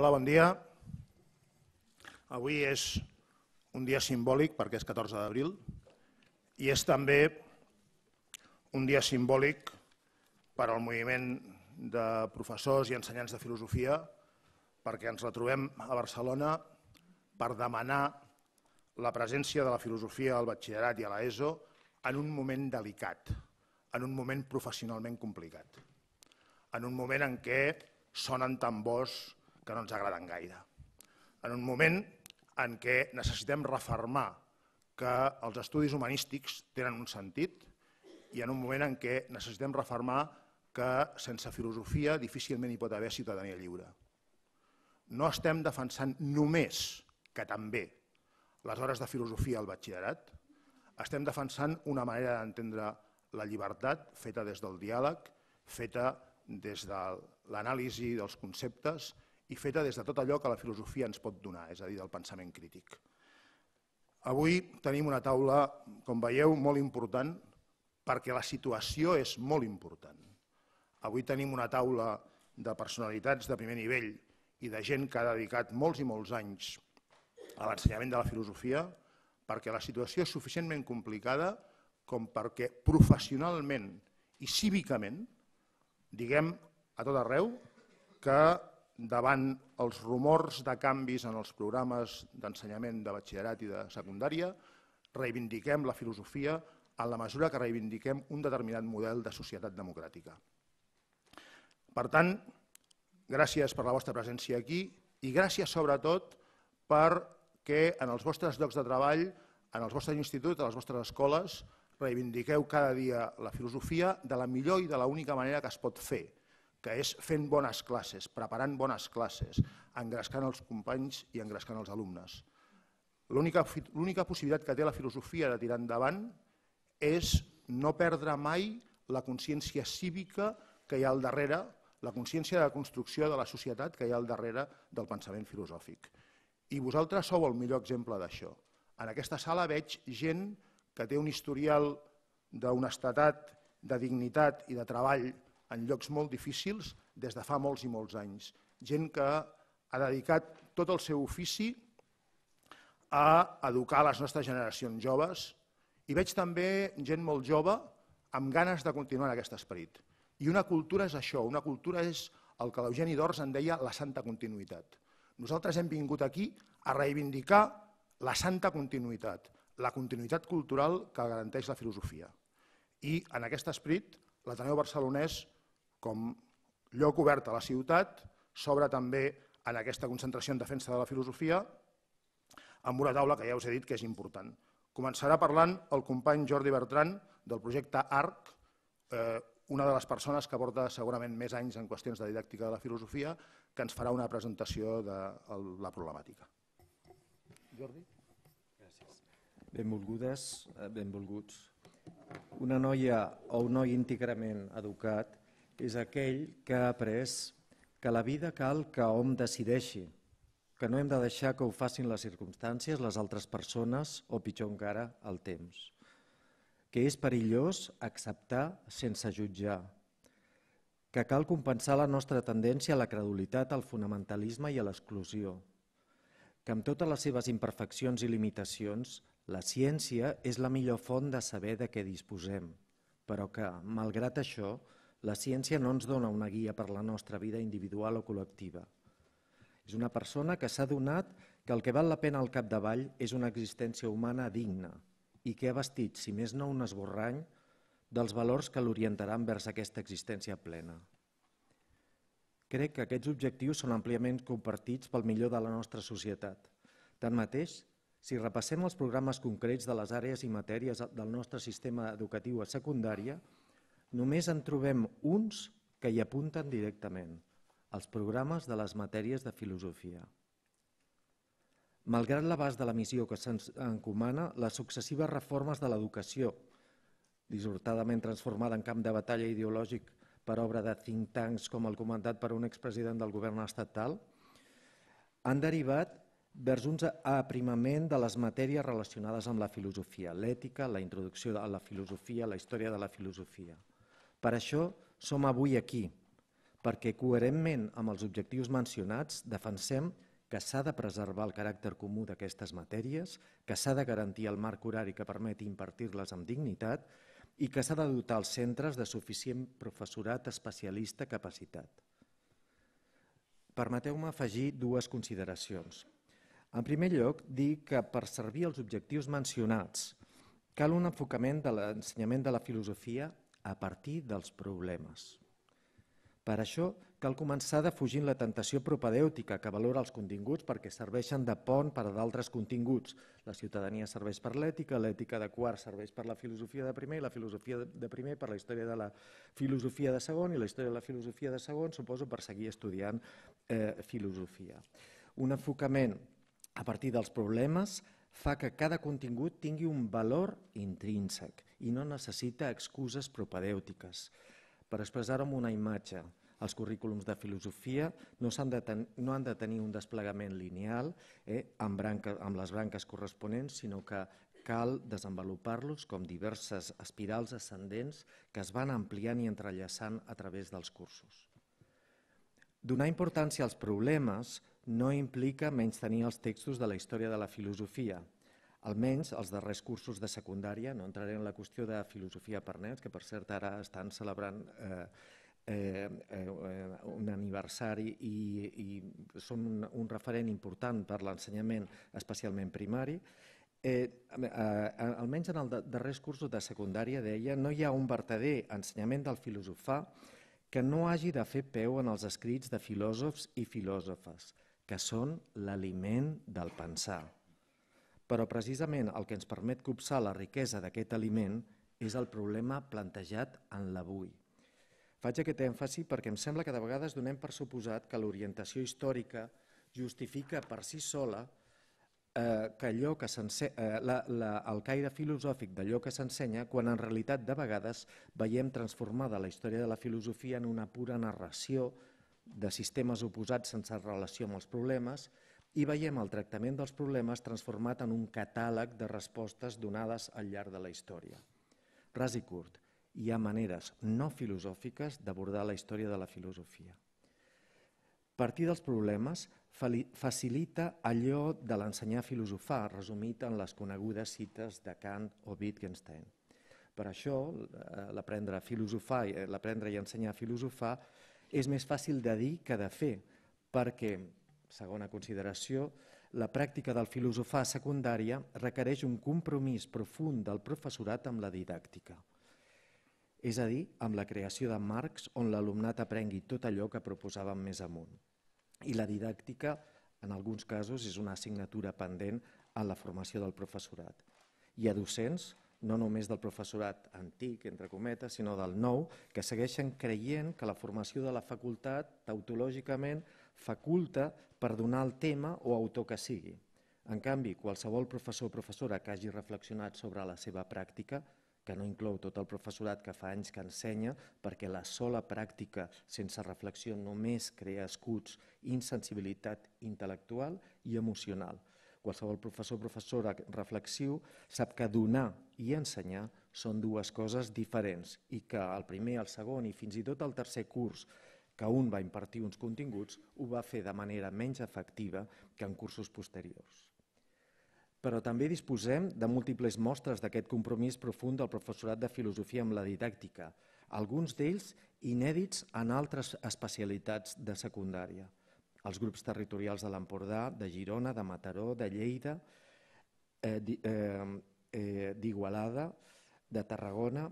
Hola, bon dia. Avui és un dia simbòlic perquè és 14 d'abril i és també un dia simbòlic per al moviment de professors i ensenyants de filosofia perquè ens retrobem a Barcelona per demanar la presència de la filosofia al batxillerat i a l'ESO en un moment delicat, en un moment professionalment complicat, en un moment en què sonen tambors que no ens agraden gaire. En un moment en què necessitem reformar que els estudis humanístics tenen un sentit i en un moment en què necessitem reformar que sense filosofia difícilment hi pot haver ciutadania lliure. No estem defensant només que també les hores de filosofia al batxillerat, estem defensant una manera d'entendre la llibertat feta des del diàleg, feta des de l'anàlisi dels conceptes, i feta des de tot allò que la filosofia ens pot donar, és a dir, del pensament crític. Avui tenim una taula, com veieu, molt important, perquè la situació és molt important. Avui tenim una taula de personalitats de primer nivell i de gent que ha dedicat molts i molts anys a l'ensenyament de la filosofia perquè la situació és suficientment complicada com perquè professionalment i cívicament diguem a tot arreu que davant els rumors de canvis en els programes d'ensenyament de batxillerat i de secundària, reivindiquem la filosofia en la mesura que reivindiquem un determinat model de societat democràtica. Per tant, gràcies per la vostra presència aquí i gràcies sobretot perquè en els vostres llocs de treball, en els vostres instituts, a les vostres escoles, reivindiqueu cada dia la filosofia de la millor i de l'única manera que es pot fer, que és fent bones classes, preparant bones classes, engrescant els companys i engrescant els alumnes. L'única possibilitat que té la filosofia de tirar endavant és no perdre mai la consciència cívica que hi ha al darrere, la consciència de construcció de la societat que hi ha al darrere del pensament filosòfic. I vosaltres sou el millor exemple d'això. En aquesta sala veig gent que té un historial d'honestetat, de dignitat i de treball en llocs molt difícils des de fa molts i molts anys. Gent que ha dedicat tot el seu ofici a educar les nostres generacions joves i veig també gent molt jove amb ganes de continuar en aquest esperit. I una cultura és això, una cultura és el que l'Eugeni d'Ors en deia la santa continuïtat. Nosaltres hem vingut aquí a reivindicar la santa continuïtat, la continuïtat cultural que garanteix la filosofia. I en aquest esperit, l'Ateneu Barcelonès com lloc obert a la ciutat, s'obre també en aquesta concentració en defensa de la filosofia, amb una taula que ja us he dit que és important. Començarà parlant el company Jordi Bertran del projecte ARC, eh, una de les persones que porta segurament més anys en qüestions de didàctica de la filosofia, que ens farà una presentació de la problemàtica. Jordi? Gràcies. Benvolgudes, eh, benvolguts. Una noia o un noi íntegrament educat és aquell que ha après que la vida cal que hom decideixi, que no hem de deixar que ho facin les circumstàncies, les altres persones o, pitjor encara, el temps. Que és perillós acceptar sense jutjar, que cal compensar la nostra tendència a la credulitat, al fonamentalisme i a l'exclusió, que amb totes les seves imperfeccions i limitacions, la ciència és la millor font de saber de què disposem, però que, malgrat això, la ciència no ens dona una guia per la nostra vida individual o col·lectiva. És una persona que s'ha donat que el que val la pena al capdavall és una existència humana digna i que ha vestit, si més no un esborrany, dels valors que l'orientaran vers aquesta existència plena. Crec que aquests objectius són àmpliament compartits pel millor de la nostra societat. Tanmateix, si repassem els programes concrets de les àrees i matèries del nostre sistema educatiu a secundària, Només en trobem uns que hi apunten directament, els programes de les matèries de filosofia. Malgrat l'abast de la missió que se'ns encomana, les successives reformes de l'educació, disortadament transformada en camp de batalla ideològic per obra de think tanks com el comandat per un expresident del govern estatal, han derivat vers un aprimament de les matèries relacionades amb la filosofia, l'ètica, la introducció a la filosofia, la història de la filosofia. Per això som avui aquí, perquè coherentment amb els objectius mencionats defensem que s'ha de preservar el caràcter comú d'aquestes matèries, que s'ha de garantir el marc horari que permeti impartir-les amb dignitat i que s'ha de dotar els centres de suficient professorat especialista capacitat. Permeteu-me afegir dues consideracions. En primer lloc, dic que per servir els objectius mencionats cal un enfocament de l'ensenyament de la filosofia a partir dels problemes. Per això cal començar defugint la tentació propedèutica que valora els continguts perquè serveixen de pont per a d'altres continguts. La ciutadania serveix per l'ètica, l'ètica de quart serveix per la filosofia de primer, i la filosofia de primer per la història de la filosofia de segon, i la història de la filosofia de segon suposo per seguir estudiant eh, filosofia. Un enfocament a partir dels problemes fa que cada contingut tingui un valor intrínsec i no necessita excuses propedèutiques. Per expressar-ho amb una imatge, els currículums de filosofia no, han de, ten no han de tenir un desplegament lineal eh, amb, branca, amb les branques corresponents, sinó que cal desenvolupar-los com diverses espirals ascendents que es van ampliant i entrellaçant a través dels cursos. Donar importància als problemes no implica menys tenir els textos de la història de la filosofia, almenys els darrers cursos de secundària, no entraré en la qüestió de filosofia per nens, que per cert ara estan celebrant eh, eh, eh un aniversari i, i són un, un referent important per l'ensenyament, especialment primari, Eh, eh, eh almenys en el darrers cursos de secundària, deia, no hi ha un verdader ensenyament del filosofar que no hagi de fer peu en els escrits de filòsofs i filòsofes, que són l'aliment del pensar. Però precisament el que ens permet copsar la riquesa d'aquest aliment és el problema plantejat en l'avui. Faig aquest èmfasi perquè em sembla que de vegades donem per suposat que l'orientació històrica justifica per si sola eh, que allò que eh, la, la, el caire filosòfic d'allò que s'ensenya, quan en realitat de vegades veiem transformada la història de la filosofia en una pura narració de sistemes oposats sense relació amb els problemes i veiem el tractament dels problemes transformat en un catàleg de respostes donades al llarg de la història. Ras i curt, hi ha maneres no filosòfiques d'abordar la història de la filosofia. Partir dels problemes facilita allò de l'ensenyar a filosofar, resumit en les conegudes cites de Kant o Wittgenstein. Per això, eh, l'aprendre a filosofar, eh, l'aprendre i ensenyar a filosofar, és més fàcil de dir que de fer, perquè Segona consideració, la pràctica del filosofar secundària requereix un compromís profund del professorat amb la didàctica, és a dir, amb la creació de marcs on l'alumnat aprengui tot allò que proposàvem més amunt. I la didàctica, en alguns casos, és una assignatura pendent en la formació del professorat. Hi ha docents, no només del professorat antic, entre cometes, sinó del nou, que segueixen creient que la formació de la facultat tautològicament faculta per donar el tema o autor que sigui. En canvi, qualsevol professor o professora que hagi reflexionat sobre la seva pràctica, que no inclou tot el professorat que fa anys que ensenya, perquè la sola pràctica sense reflexió només crea escuts, insensibilitat intel·lectual i emocional. Qualsevol professor o professora reflexiu sap que donar i ensenyar són dues coses diferents i que el primer, el segon i fins i tot el tercer curs que un va impartir uns continguts, ho va fer de manera menys efectiva que en cursos posteriors. Però també disposem de múltiples mostres d'aquest compromís profund del professorat de filosofia amb la didàctica, alguns d'ells inèdits en altres especialitats de secundària, els grups territorials de l'Empordà, de Girona, de Mataró, de Lleida, eh, eh, eh d'Igualada, de Tarragona,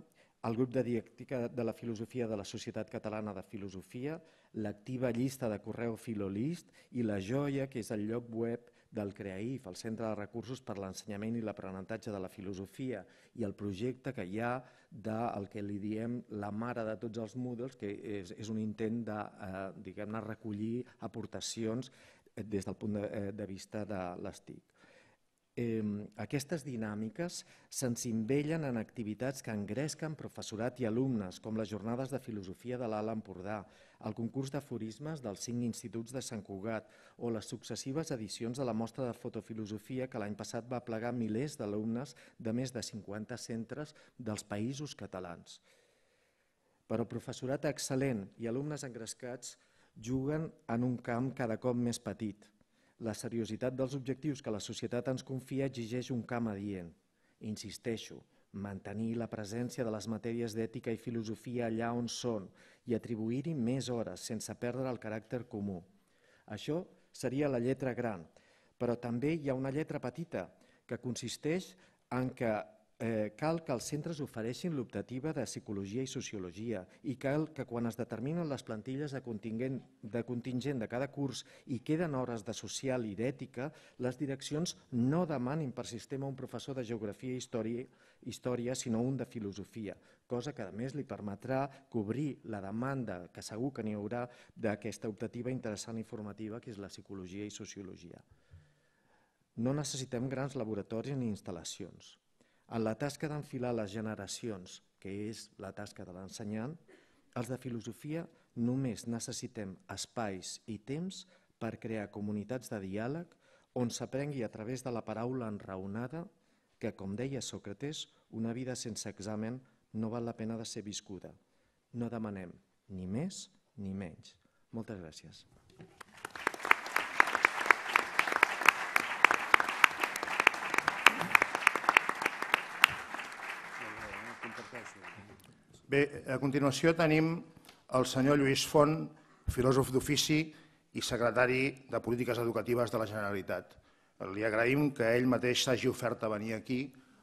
el grup de diàctica de la filosofia de la Societat Catalana de Filosofia, l'activa llista de correu Filolist i la joia, que és el lloc web del CREAIF, el Centre de Recursos per l'Ensenyament i l'Aprenentatge de la Filosofia, i el projecte que hi ha del que li diem la mare de tots els Moodles, que és, és un intent de eh, diguem-ne recollir aportacions eh, des del punt de, eh, de vista de les TIC eh, aquestes dinàmiques se'ns en activitats que engresquen professorat i alumnes, com les jornades de filosofia de l'Alt Empordà, el concurs d'aforismes dels cinc instituts de Sant Cugat o les successives edicions de la mostra de fotofilosofia que l'any passat va plegar milers d'alumnes de més de 50 centres dels països catalans. Però professorat excel·lent i alumnes engrescats juguen en un camp cada cop més petit – la seriositat dels objectius que la societat ens confia exigeix un camp adient. Insisteixo, mantenir la presència de les matèries d'ètica i filosofia allà on són i atribuir-hi més hores sense perdre el caràcter comú. Això seria la lletra gran, però també hi ha una lletra petita que consisteix en que eh, cal que els centres ofereixin l'optativa de Psicologia i Sociologia i cal que quan es determinen les plantilles de contingent, de contingent de cada curs i queden hores de social i d'ètica, les direccions no demanin per sistema un professor de Geografia i Història, història sinó un de Filosofia, cosa que a més li permetrà cobrir la demanda que segur que n'hi haurà d'aquesta optativa interessant i formativa que és la Psicologia i Sociologia. No necessitem grans laboratoris ni instal·lacions en la tasca d'enfilar les generacions, que és la tasca de l'ensenyant, els de filosofia només necessitem espais i temps per crear comunitats de diàleg on s'aprengui a través de la paraula enraonada que, com deia Sócrates, una vida sense examen no val la pena de ser viscuda. No demanem ni més ni menys. Moltes gràcies. Bé, a continuació tenim el senyor Lluís Font, filòsof d'ofici i secretari de Polítiques Educatives de la Generalitat. Li agraïm que ell mateix s'hagi ofert a venir aquí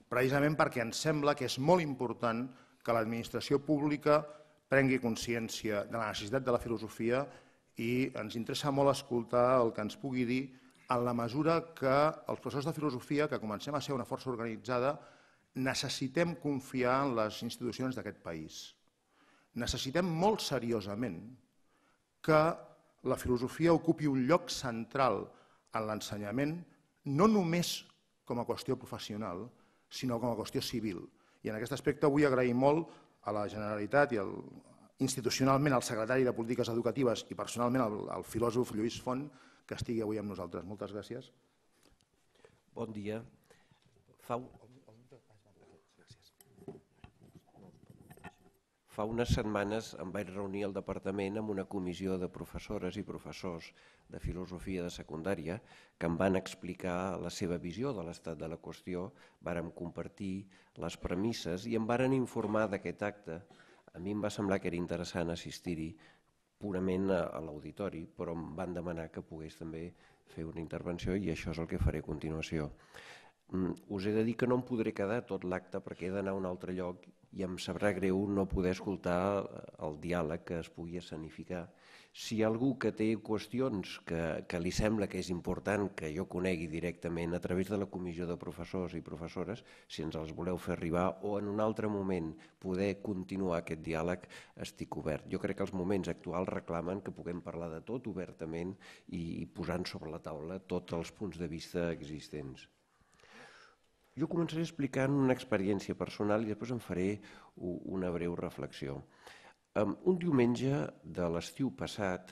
precisament perquè ens sembla que és molt important que l'administració pública prengui consciència de la necessitat de la filosofia i ens interessa molt escoltar el que ens pugui dir en la mesura que els professors de filosofia, que comencem a ser una força organitzada, necessitem confiar en les institucions d'aquest país. Necessitem molt seriosament que la filosofia ocupi un lloc central en l'ensenyament, no només com a qüestió professional, sinó com a qüestió civil. I en aquest aspecte vull agrair molt a la Generalitat i al, institucionalment al secretari de Polítiques Educatives i personalment al, al filòsof Lluís Font, que estigui avui amb nosaltres. Moltes gràcies. Bon dia. Fa Fa unes setmanes em vaig reunir al departament amb una comissió de professores i professors de filosofia de secundària que em van explicar la seva visió de l'estat de la qüestió, vàrem compartir les premisses i em varen informar d'aquest acte. A mi em va semblar que era interessant assistir-hi purament a, l'auditori, però em van demanar que pogués també fer una intervenció i això és el que faré a continuació. Mm, us he de dir que no em podré quedar tot l'acte perquè he d'anar a un altre lloc i em sabrà greu no poder escoltar eh, el diàleg que es pugui escenificar. Si algú que té qüestions que, que li sembla que és important que jo conegui directament a través de la comissió de professors i professores, si ens els voleu fer arribar o en un altre moment poder continuar aquest diàleg, estic obert. Jo crec que els moments actuals reclamen que puguem parlar de tot obertament i, i posant sobre la taula tots els punts de vista existents. Jo començaré explicant una experiència personal i després en faré una breu reflexió. un diumenge de l'estiu passat,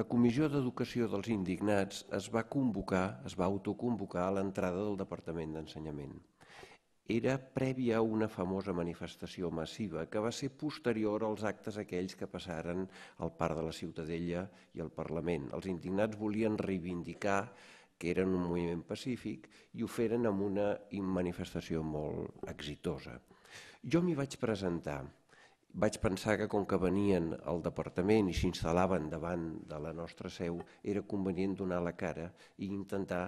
la Comissió d'Educació dels Indignats es va convocar, es va autoconvocar a l'entrada del Departament d'Ensenyament. Era prèvia a una famosa manifestació massiva que va ser posterior als actes aquells que passaren al Parc de la Ciutadella i al Parlament. Els indignats volien reivindicar que eren un moviment pacífic i ho feren amb una manifestació molt exitosa. Jo m'hi vaig presentar. Vaig pensar que com que venien al departament i s'instal·laven davant de la nostra seu, era convenient donar la cara i intentar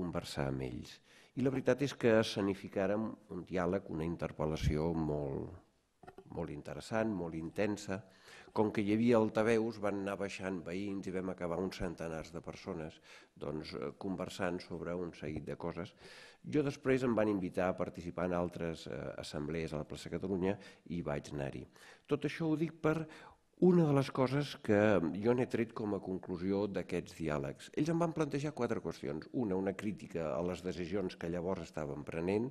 conversar amb ells. I la veritat és que escenificàrem un diàleg, una interpel·lació molt, molt interessant, molt intensa. Com que hi havia altaveus, van anar baixant veïns i vam acabar uns centenars de persones doncs, eh, conversant sobre un seguit de coses. Jo després em van invitar a participar en altres eh, assemblees a la plaça Catalunya i vaig anar-hi. Tot això ho dic per una de les coses que jo n'he tret com a conclusió d'aquests diàlegs, ells em van plantejar quatre qüestions. Una, una crítica a les decisions que llavors estaven prenent,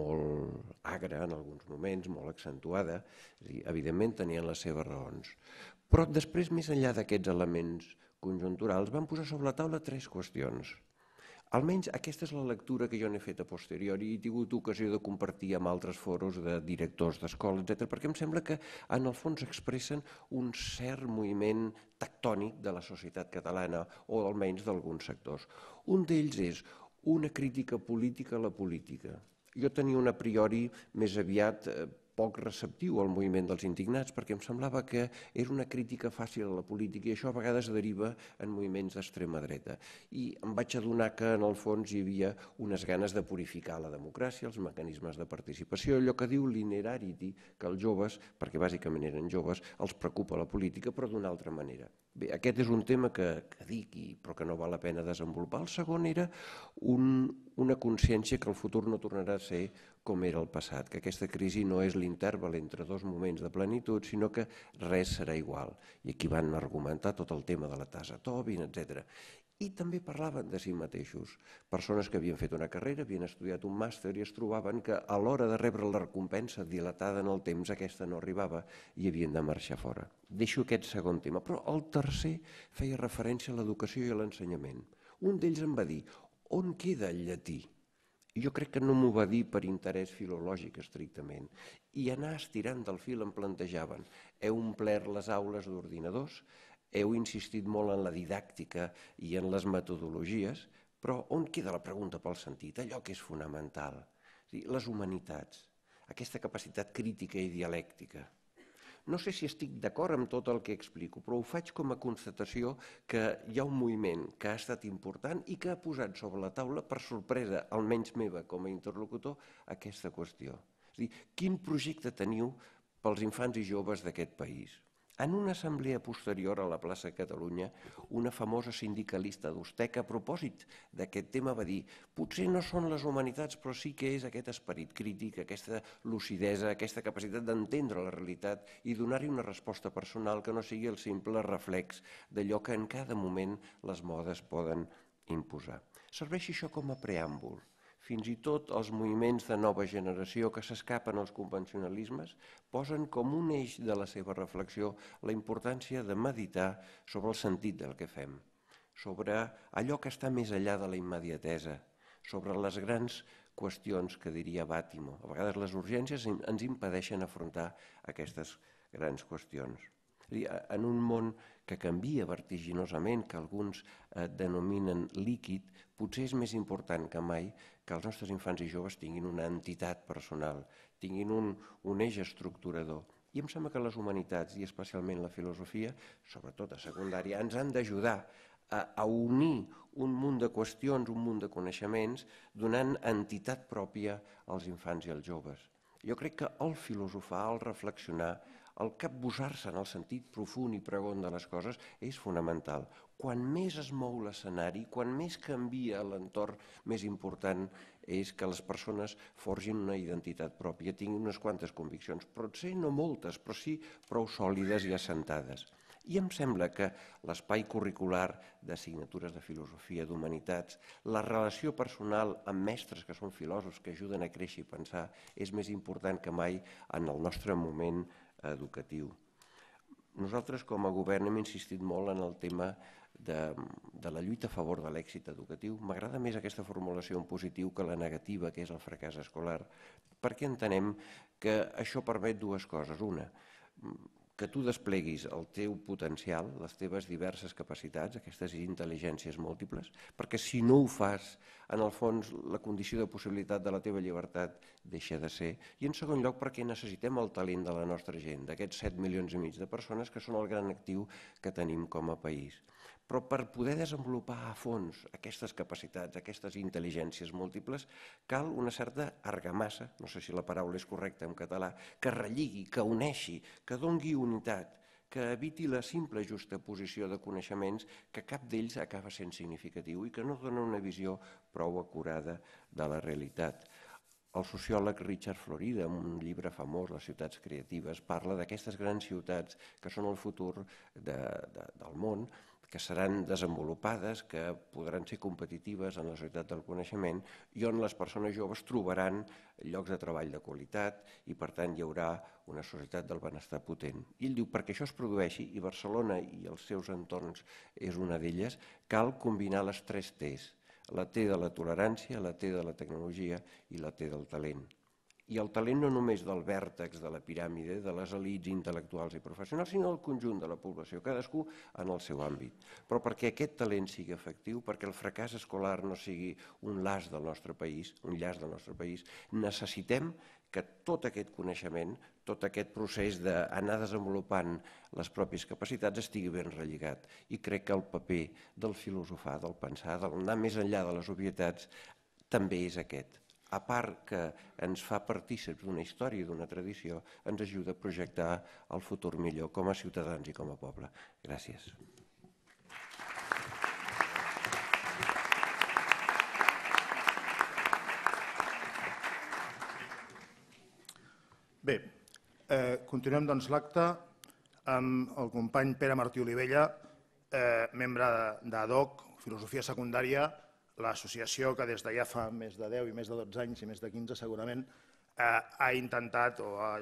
molt agra en alguns moments, molt accentuada, és dir, evidentment tenien les seves raons. Però després, més enllà d'aquests elements conjunturals, van posar sobre la taula tres qüestions. Almenys aquesta és la lectura que jo n'he fet a posteriori i he tingut ocasió de compartir amb altres foros de directors d'escola, etc, perquè em sembla que en el fons expressen un cert moviment tectònic de la societat catalana o almenys d'alguns sectors. Un d'ells és una crítica política a la política. Jo tenia un a priori més aviat eh, poc receptiu al moviment dels indignats perquè em semblava que era una crítica fàcil a la política i això a vegades deriva en moviments d'extrema dreta. I em vaig adonar que en el fons hi havia unes ganes de purificar la democràcia, els mecanismes de participació, allò que diu l'inerarity, que els joves, perquè bàsicament eren joves, els preocupa la política però d'una altra manera. Bé, aquest és un tema que, que dic, i, però que no val la pena desenvolupar. El segon era un, una consciència que el futur no tornarà a ser com era el passat, que aquesta crisi no és l'interval entre dos moments de plenitud, sinó que res serà igual. I aquí van argumentar tot el tema de la tasa Tobin, etc. I també parlaven de si mateixos, persones que havien fet una carrera, havien estudiat un màster i es trobaven que a l'hora de rebre la recompensa dilatada en el temps aquesta no arribava i havien de marxar fora. Deixo aquest segon tema, però el tercer feia referència a l'educació i a l'ensenyament. Un d'ells em va dir, on queda el llatí? jo crec que no m'ho va dir per interès filològic estrictament. I anar estirant del fil em plantejaven, heu omplert les aules d'ordinadors, heu insistit molt en la didàctica i en les metodologies, però on queda la pregunta pel sentit, allò que és fonamental? les humanitats, aquesta capacitat crítica i dialèctica. No sé si estic d'acord amb tot el que explico, però ho faig com a constatació que hi ha un moviment que ha estat important i que ha posat sobre la taula, per sorpresa, almenys meva com a interlocutor, aquesta qüestió. És a dir, quin projecte teniu pels infants i joves d'aquest país? En una assemblea posterior a la plaça Catalunya, una famosa sindicalista d'Usteca a propòsit d'aquest tema va dir potser no són les humanitats, però sí que és aquest esperit crític, aquesta lucidesa, aquesta capacitat d'entendre la realitat i donar-hi una resposta personal que no sigui el simple reflex d'allò que en cada moment les modes poden imposar. Serveix això com a preàmbul fins i tot els moviments de nova generació que s'escapen als convencionalismes posen com un eix de la seva reflexió la importància de meditar sobre el sentit del que fem, sobre allò que està més enllà de la immediatesa, sobre les grans qüestions que diria Bàtimo. A vegades les urgències ens impedeixen afrontar aquestes grans qüestions. En un món que canvia vertiginosament, que alguns eh, denominen líquid, potser és més important que mai que els nostres infants i joves tinguin una entitat personal, tinguin un, un eix estructurador. I em sembla que les humanitats, i especialment la filosofia, sobretot a secundària, ens han d'ajudar a, a unir un munt de qüestions, un munt de coneixements, donant entitat pròpia als infants i als joves. Jo crec que el filosofar, el reflexionar, el capbussar-se en el sentit profund i pregon de les coses és fonamental. Quan més es mou l'escenari, quan més canvia l'entorn, més important és que les persones forgin una identitat pròpia, tinguin unes quantes conviccions, potser no moltes, però sí prou sòlides i assentades. I em sembla que l'espai curricular d'assignatures de filosofia, d'humanitats, la relació personal amb mestres que són filòsofs que ajuden a créixer i pensar és més important que mai en el nostre moment educatiu. Nosaltres, com a govern, hem insistit molt en el tema de, de la lluita a favor de l'èxit educatiu. M'agrada més aquesta formulació en positiu que la negativa, que és el fracàs escolar, perquè entenem que això permet dues coses. Una, que tu despleguis el teu potencial, les teves diverses capacitats, aquestes intel·ligències múltiples, perquè si no ho fas, en el fons, la condició de possibilitat de la teva llibertat deixa de ser. I en segon lloc, perquè necessitem el talent de la nostra gent, d'aquests 7 milions i mig de persones que són el gran actiu que tenim com a país. Però per poder desenvolupar a fons aquestes capacitats, aquestes intel·ligències múltiples, cal una certa argamassa, no sé si la paraula és correcta en català, que relligui, que uneixi, que dongui unitat, que eviti la simple justa posició de coneixements que cap d'ells acaba sent significatiu i que no dona una visió prou acurada de la realitat. El sociòleg Richard Florida, en un llibre famós, Les ciutats creatives, parla d'aquestes grans ciutats que són el futur de, de, del món que seran desenvolupades, que podran ser competitives en la societat del coneixement i on les persones joves trobaran llocs de treball de qualitat i, per tant, hi haurà una societat del benestar potent. I ell diu, perquè això es produeixi, i Barcelona i els seus entorns és una d'elles, cal combinar les tres T's, la T de la tolerància, la T de la tecnologia i la T del talent i el talent no només del vèrtex de la piràmide, de les elites intel·lectuals i professionals, sinó del conjunt de la població, cadascú en el seu àmbit. Però perquè aquest talent sigui efectiu, perquè el fracàs escolar no sigui un llast del nostre país, un llast del nostre país, necessitem que tot aquest coneixement, tot aquest procés d'anar desenvolupant les pròpies capacitats estigui ben relligat. I crec que el paper del filosofar, del pensar, del anar més enllà de les obvietats, també és aquest a part que ens fa partícips d'una història i d'una tradició, ens ajuda a projectar el futur millor com a ciutadans i com a poble. Gràcies. Bé, eh, continuem doncs l'acte amb el company Pere Martí Olivella, eh, membre d'ADOC, Filosofia Secundària, l'associació que des de ja fa més de 10 i més de 12 anys i més de 15 segurament eh, ha intentat o ha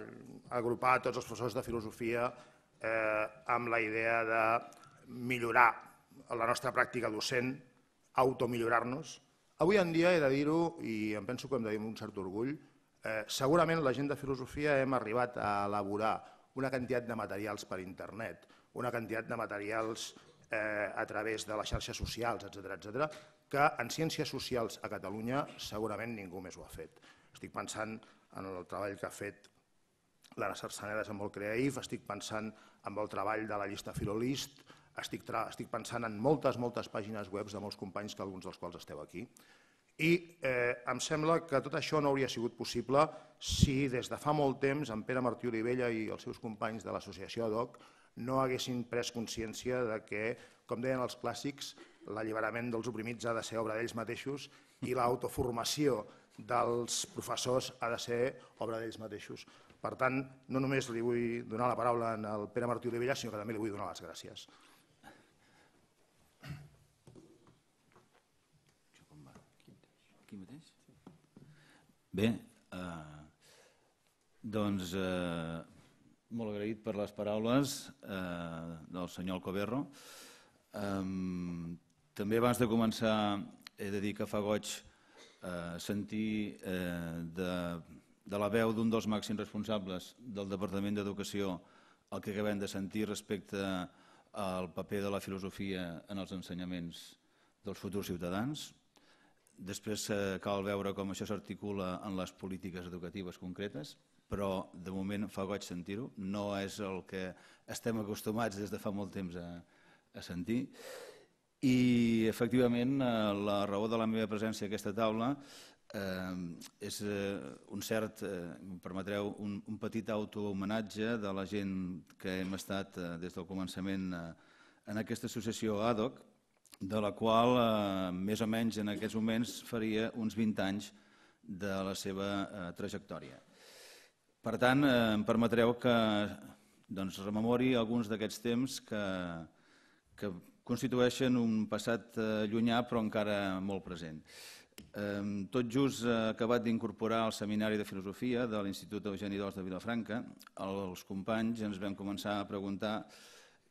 agrupat tots els professors de filosofia eh, amb la idea de millorar la nostra pràctica docent, automillorar-nos. Avui en dia he de dir-ho, i em penso que hem de dir amb un cert orgull, eh, segurament la gent de filosofia hem arribat a elaborar una quantitat de materials per internet, una quantitat de materials eh, a través de les xarxes socials, etc etc, que en ciències socials a Catalunya segurament ningú més ho ha fet. Estic pensant en el treball que ha fet l'Anna Sarsaneres amb el Creaif, estic pensant en el treball de la llista Filolist, estic, estic pensant en moltes, moltes pàgines web de molts companys, que alguns dels quals esteu aquí. I eh, em sembla que tot això no hauria sigut possible si des de fa molt temps en Pere Martí Olivella i els seus companys de l'associació ADOC no haguessin pres consciència de que, com deien els clàssics, l'alliberament dels oprimits ha de ser obra d'ells mateixos i l'autoformació dels professors ha de ser obra d'ells mateixos. Per tant, no només li vull donar la paraula al Pere Martí Olivella, sinó que també li vull donar les gràcies. Bé, eh, doncs eh, molt agraït per les paraules eh, del senyor Alcoberro. Eh, també abans de començar he de dir que fa goig eh, sentir eh, de, de la veu d'un dels màxims responsables del Departament d'Educació el que acabem de sentir respecte al paper de la filosofia en els ensenyaments dels futurs ciutadans. Després eh, cal veure com això s'articula en les polítiques educatives concretes, però de moment fa goig sentir-ho. No és el que estem acostumats des de fa molt temps a, a sentir. I, efectivament, eh, la raó de la meva presència a aquesta taula eh, és eh, un cert, eh, permetreu, un, un petit auto-homenatge de la gent que hem estat eh, des del començament eh, en aquesta associació ADOC, de la qual eh, més o menys en aquests moments faria uns 20 anys de la seva eh, trajectòria. Per tant, eh, em permetreu que doncs, rememori alguns d'aquests temps que, que constitueixen un passat eh, llunyà però encara molt present. Tot just eh, acabat d'incorporar al Seminari de Filosofia de l'Institut Eugeni d'Ors de Vilafranca, els companys ens vam començar a preguntar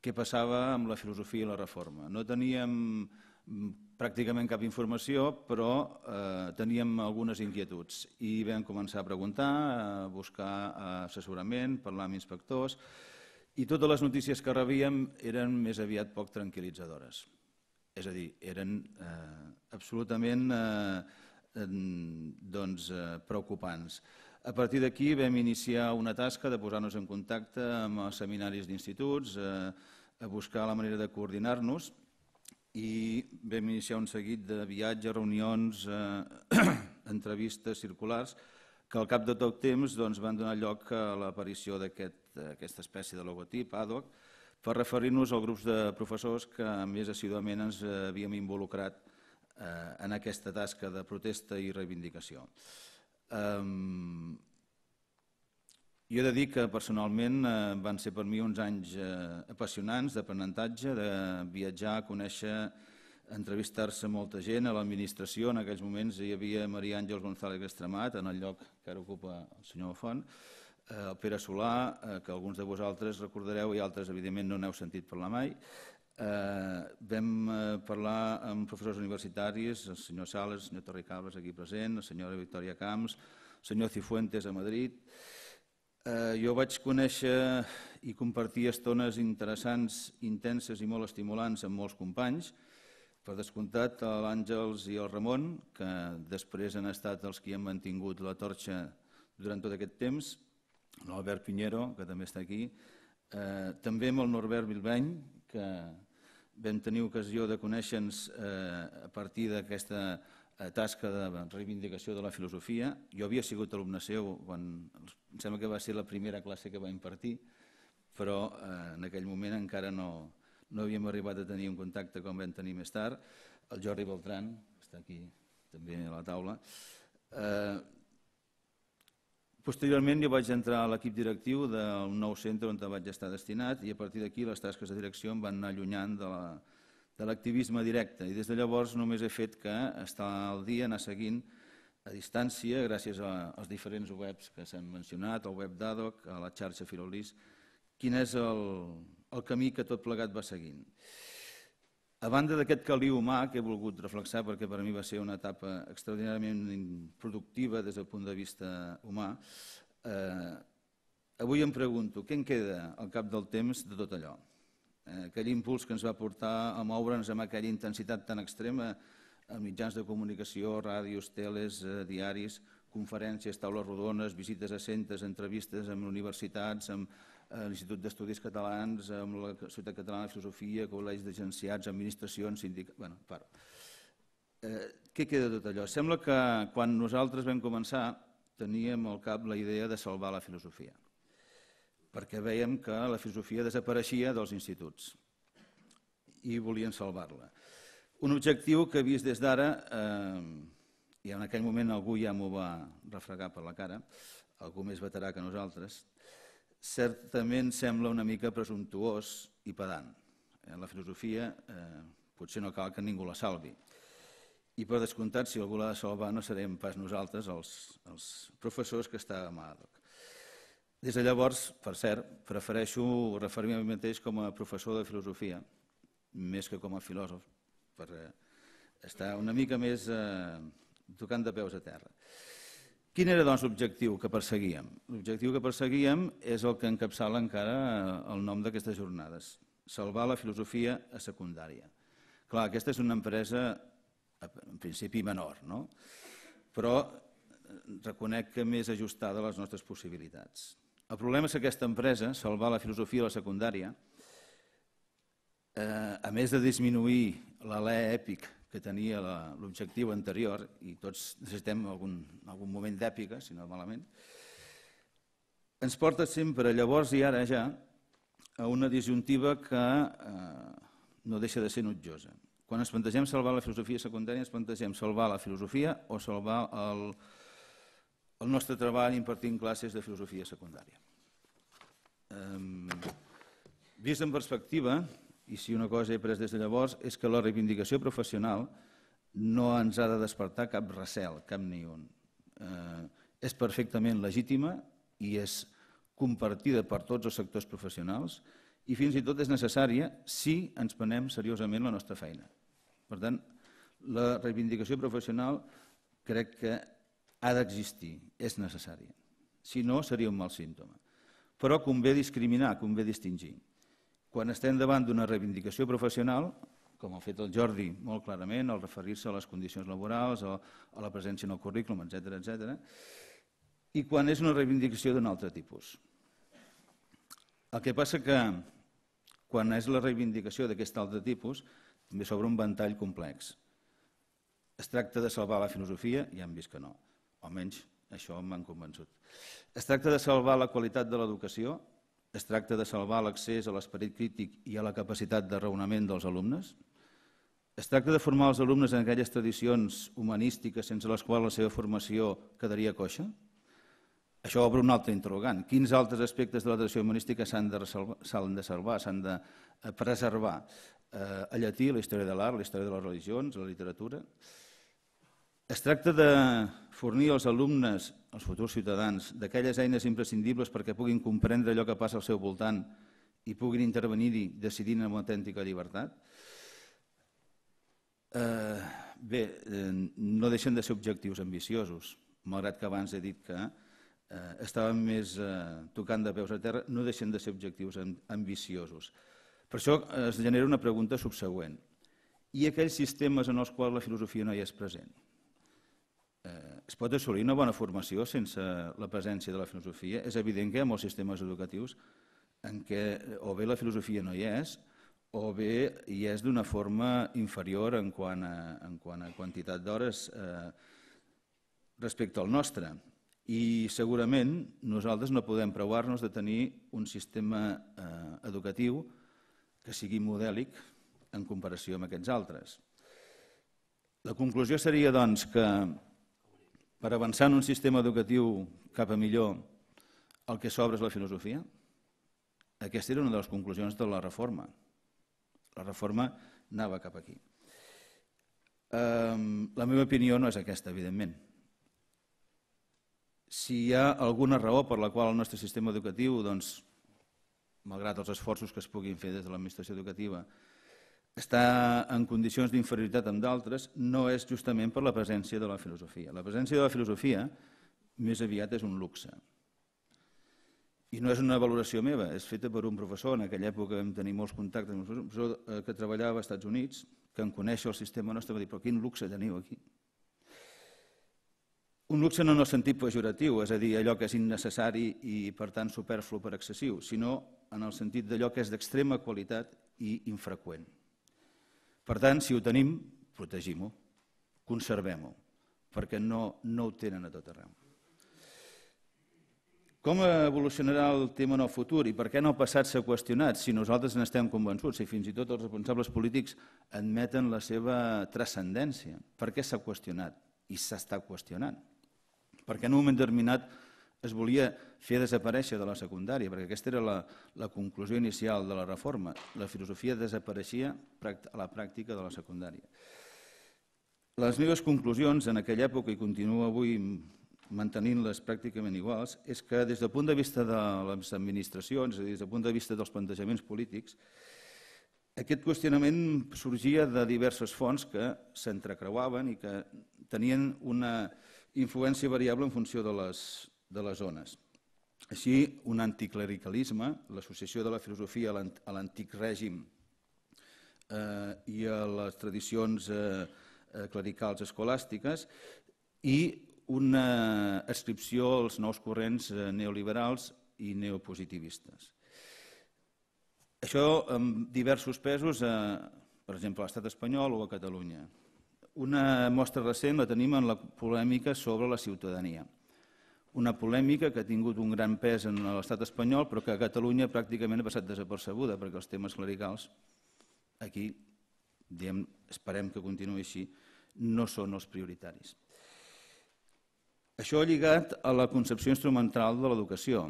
què passava amb la filosofia i la reforma. No teníem mm, pràcticament cap informació, però eh, teníem algunes inquietuds i vam començar a preguntar, a buscar assessorament, parlar amb inspectors, i totes les notícies que rebíem eren més aviat poc tranquil·litzadores. És a dir, eren eh, absolutament eh, doncs, eh, preocupants. A partir d'aquí vam iniciar una tasca de posar-nos en contacte amb els seminaris d'instituts, eh, a buscar la manera de coordinar-nos i vam iniciar un seguit de viatges, reunions, eh, entrevistes circulars, que al cap de tot temps doncs, van donar lloc a l'aparició d'aquesta aquest, espècie de logotip, ADOC, per referir-nos als grups de professors que més assiduament ens havíem involucrat eh, en aquesta tasca de protesta i reivindicació. Um, jo he de dir que personalment eh, van ser per mi uns anys eh, apassionants d'aprenentatge, de viatjar, conèixer entrevistar-se molta gent. A l'administració en aquells moments hi havia Maria Àngels González Estremat, en el lloc que ara ocupa el senyor Font, eh, el Pere Solà, eh, que alguns de vosaltres recordareu i altres, evidentment, no n'heu sentit parlar mai. Eh, vam parlar amb professors universitaris, el senyor Sales, el senyor Torricables aquí present, la senyora Victòria Camps, el senyor Cifuentes a Madrid. Jo vaig conèixer i compartir estones interessants, intenses i molt estimulants amb molts companys, per descomptat, l'Àngels i el Ramon, que després han estat els qui han mantingut la torxa durant tot aquest temps, l'Albert Pinheiro, que també està aquí, eh, també amb el Norbert Bilbeny, que vam tenir ocasió de conèixer-nos eh, a partir d'aquesta eh, tasca de reivindicació de la filosofia. Jo havia sigut alumne seu, quan, em sembla que va ser la primera classe que va impartir, però eh, en aquell moment encara no, no havíem arribat a tenir un contacte com vam tenir més tard, el Jordi Beltran, que està aquí també a la taula. Eh, posteriorment jo vaig entrar a l'equip directiu d'un nou centre on vaig estar destinat i a partir d'aquí les tasques de direcció em van anar allunyant de l'activisme directe i des de llavors només he fet que estar al dia, anar seguint a distància gràcies als diferents webs que s'han mencionat, el web d'ADOC, a la xarxa Firolís, quin és el, el camí que tot plegat va seguint. A banda d'aquest caliu humà que he volgut reflexar perquè per a mi va ser una etapa extraordinàriament productiva des del punt de vista humà, eh, avui em pregunto què en queda al cap del temps de tot allò? Eh, aquell impuls que ens va portar a moure'ns amb aquella intensitat tan extrema a mitjans de comunicació, ràdios, teles, eh, diaris, conferències, taules rodones, visites a centres, entrevistes amb universitats, amb Eh, l'Institut d'Estudis Catalans, amb la Societat Catalana de Filosofia, col·legis d'agenciats, administracions, sindicats... Bueno, part. Eh, què queda de tot allò? Sembla que quan nosaltres vam començar teníem al cap la idea de salvar la filosofia, perquè veiem que la filosofia desapareixia dels instituts i volien salvar-la. Un objectiu que vist des d'ara, eh, i en aquell moment algú ja m'ho va refregar per la cara, algú més veterà que nosaltres, certament sembla una mica presumptuós i pedant. En eh, la filosofia eh, potser no cal que ningú la salvi. I per descomptat, si algú la de salvar, no serem pas nosaltres els, els professors que està a Madoc. Des de llavors, per cert, prefereixo referir-me a mi mateix com a professor de filosofia, més que com a filòsof, per eh, estar una mica més eh, tocant de peus a terra. Quin era, doncs, l'objectiu que perseguíem? L'objectiu que perseguíem és el que encapçala encara eh, el nom d'aquestes jornades, salvar la filosofia a secundària. Clar, aquesta és una empresa, en principi, menor, no? però eh, reconec que més ajustada a les nostres possibilitats. El problema és que aquesta empresa, salvar la filosofia a la secundària, eh, a més de disminuir l'alè èpic que tenia l'objectiu anterior, i tots necessitem algun, algun moment d'èpica, si no malament, ens porta sempre, llavors i ara ja, a una disjuntiva que eh, no deixa de ser notjosa. Quan ens plantegem salvar la filosofia secundària, ens plantegem salvar la filosofia o salvar el, el nostre treball impartint classes de filosofia secundària. Eh, vist en perspectiva, i si una cosa he pres des de llavors és que la reivindicació professional no ens ha de despertar cap recel, cap ni un. Eh, és perfectament legítima i és compartida per tots els sectors professionals i fins i tot és necessària si ens prenem seriosament la nostra feina. Per tant, la reivindicació professional crec que ha d'existir, és necessària. Si no, seria un mal símptoma. Però convé discriminar, convé distingir. Quan estem davant d'una reivindicació professional, com ha fet el Jordi molt clarament, al referir-se a les condicions laborals, a, a la presència en el currículum, etc etc. i quan és una reivindicació d'un altre tipus. El que passa que quan és la reivindicació d'aquest altre tipus, també s'obre un ventall complex. Es tracta de salvar la filosofia? Ja hem vist que no. Almenys això m'han convençut. Es tracta de salvar la qualitat de l'educació? es tracta de salvar l'accés a l'esperit crític i a la capacitat de raonament dels alumnes? Es tracta de formar els alumnes en aquelles tradicions humanístiques sense les quals la seva formació quedaria coixa? Això obre un altre interrogant. Quins altres aspectes de la tradició humanística s'han de, de salvar, s'han de eh, preservar? Eh, el llatí, la història de l'art, la història de les religions, la literatura... Es tracta de fornir als alumnes, als futurs ciutadans, d'aquelles eines imprescindibles perquè puguin comprendre allò que passa al seu voltant i puguin intervenir-hi decidint amb autèntica llibertat? Eh, bé, eh, no deixen de ser objectius ambiciosos, malgrat que abans he dit que eh, estàvem més eh, tocant de peus a terra, no deixen de ser objectius ambiciosos. Per això eh, es genera una pregunta subsegüent. I aquells sistemes en els quals la filosofia no hi és present? Eh, es pot assolir una bona formació sense la presència de la filosofia? És evident que hi ha molts sistemes educatius en què eh, o bé la filosofia no hi és o bé hi és d'una forma inferior en quant a, en quant a quantitat d'hores eh, respecte al nostre. I segurament nosaltres no podem preuar-nos de tenir un sistema eh, educatiu que sigui modèlic en comparació amb aquests altres. La conclusió seria, doncs, que per avançar en un sistema educatiu cap a millor, el que s'obre és la filosofia? Aquesta era una de les conclusions de la reforma. La reforma anava cap aquí. Ehm, la meva opinió no és aquesta, evidentment. Si hi ha alguna raó per la qual el nostre sistema educatiu, doncs, malgrat els esforços que es puguin fer des de l'administració educativa, està en condicions d'inferioritat amb d'altres no és justament per la presència de la filosofia. La presència de la filosofia més aviat és un luxe. I no és una valoració meva, és feta per un professor, en aquella època vam tenir molts contactes amb un professor eh, que treballava als Estats Units, que en coneix el sistema nostre, va dir, però quin luxe teniu aquí? Un luxe no en el sentit pejoratiu, és a dir, allò que és innecessari i, per tant, superflu per excessiu, sinó en el sentit d'allò que és d'extrema qualitat i infreqüent. Per tant, si ho tenim, protegim-ho, conservem-ho, perquè no, no ho tenen a tot arreu. Com evolucionarà el tema en el futur i per què en el passat s'ha qüestionat si nosaltres n'estem convençuts, si fins i tot els responsables polítics admeten la seva transcendència? Per què s'ha qüestionat i s'està qüestionant? Perquè en un moment determinat es volia fer desaparèixer de la secundària, perquè aquesta era la, la conclusió inicial de la reforma. La filosofia desapareixia a la pràctica de la secundària. Les meves conclusions en aquella època, i continuo avui mantenint-les pràcticament iguals, és que des del punt de vista de les administracions, des del punt de vista dels plantejaments polítics, aquest qüestionament sorgia de diverses fonts que s'entrecreuaven i que tenien una influència variable en funció de les, de les zones. Així, un anticlericalisme, l'associació de la filosofia a l'antic règim eh, i a les tradicions eh, eh clericals escolàstiques, i una escripció als nous corrents eh, neoliberals i neopositivistes. Això amb diversos pesos, eh, per exemple, a l'estat espanyol o a Catalunya. Una mostra recent la tenim en la polèmica sobre la ciutadania una polèmica que ha tingut un gran pes en l'estat espanyol, però que a Catalunya pràcticament ha passat desapercebuda, perquè els temes clericals aquí, diem, esperem que continuï així, no són els prioritaris. Això ha lligat a la concepció instrumental de l'educació.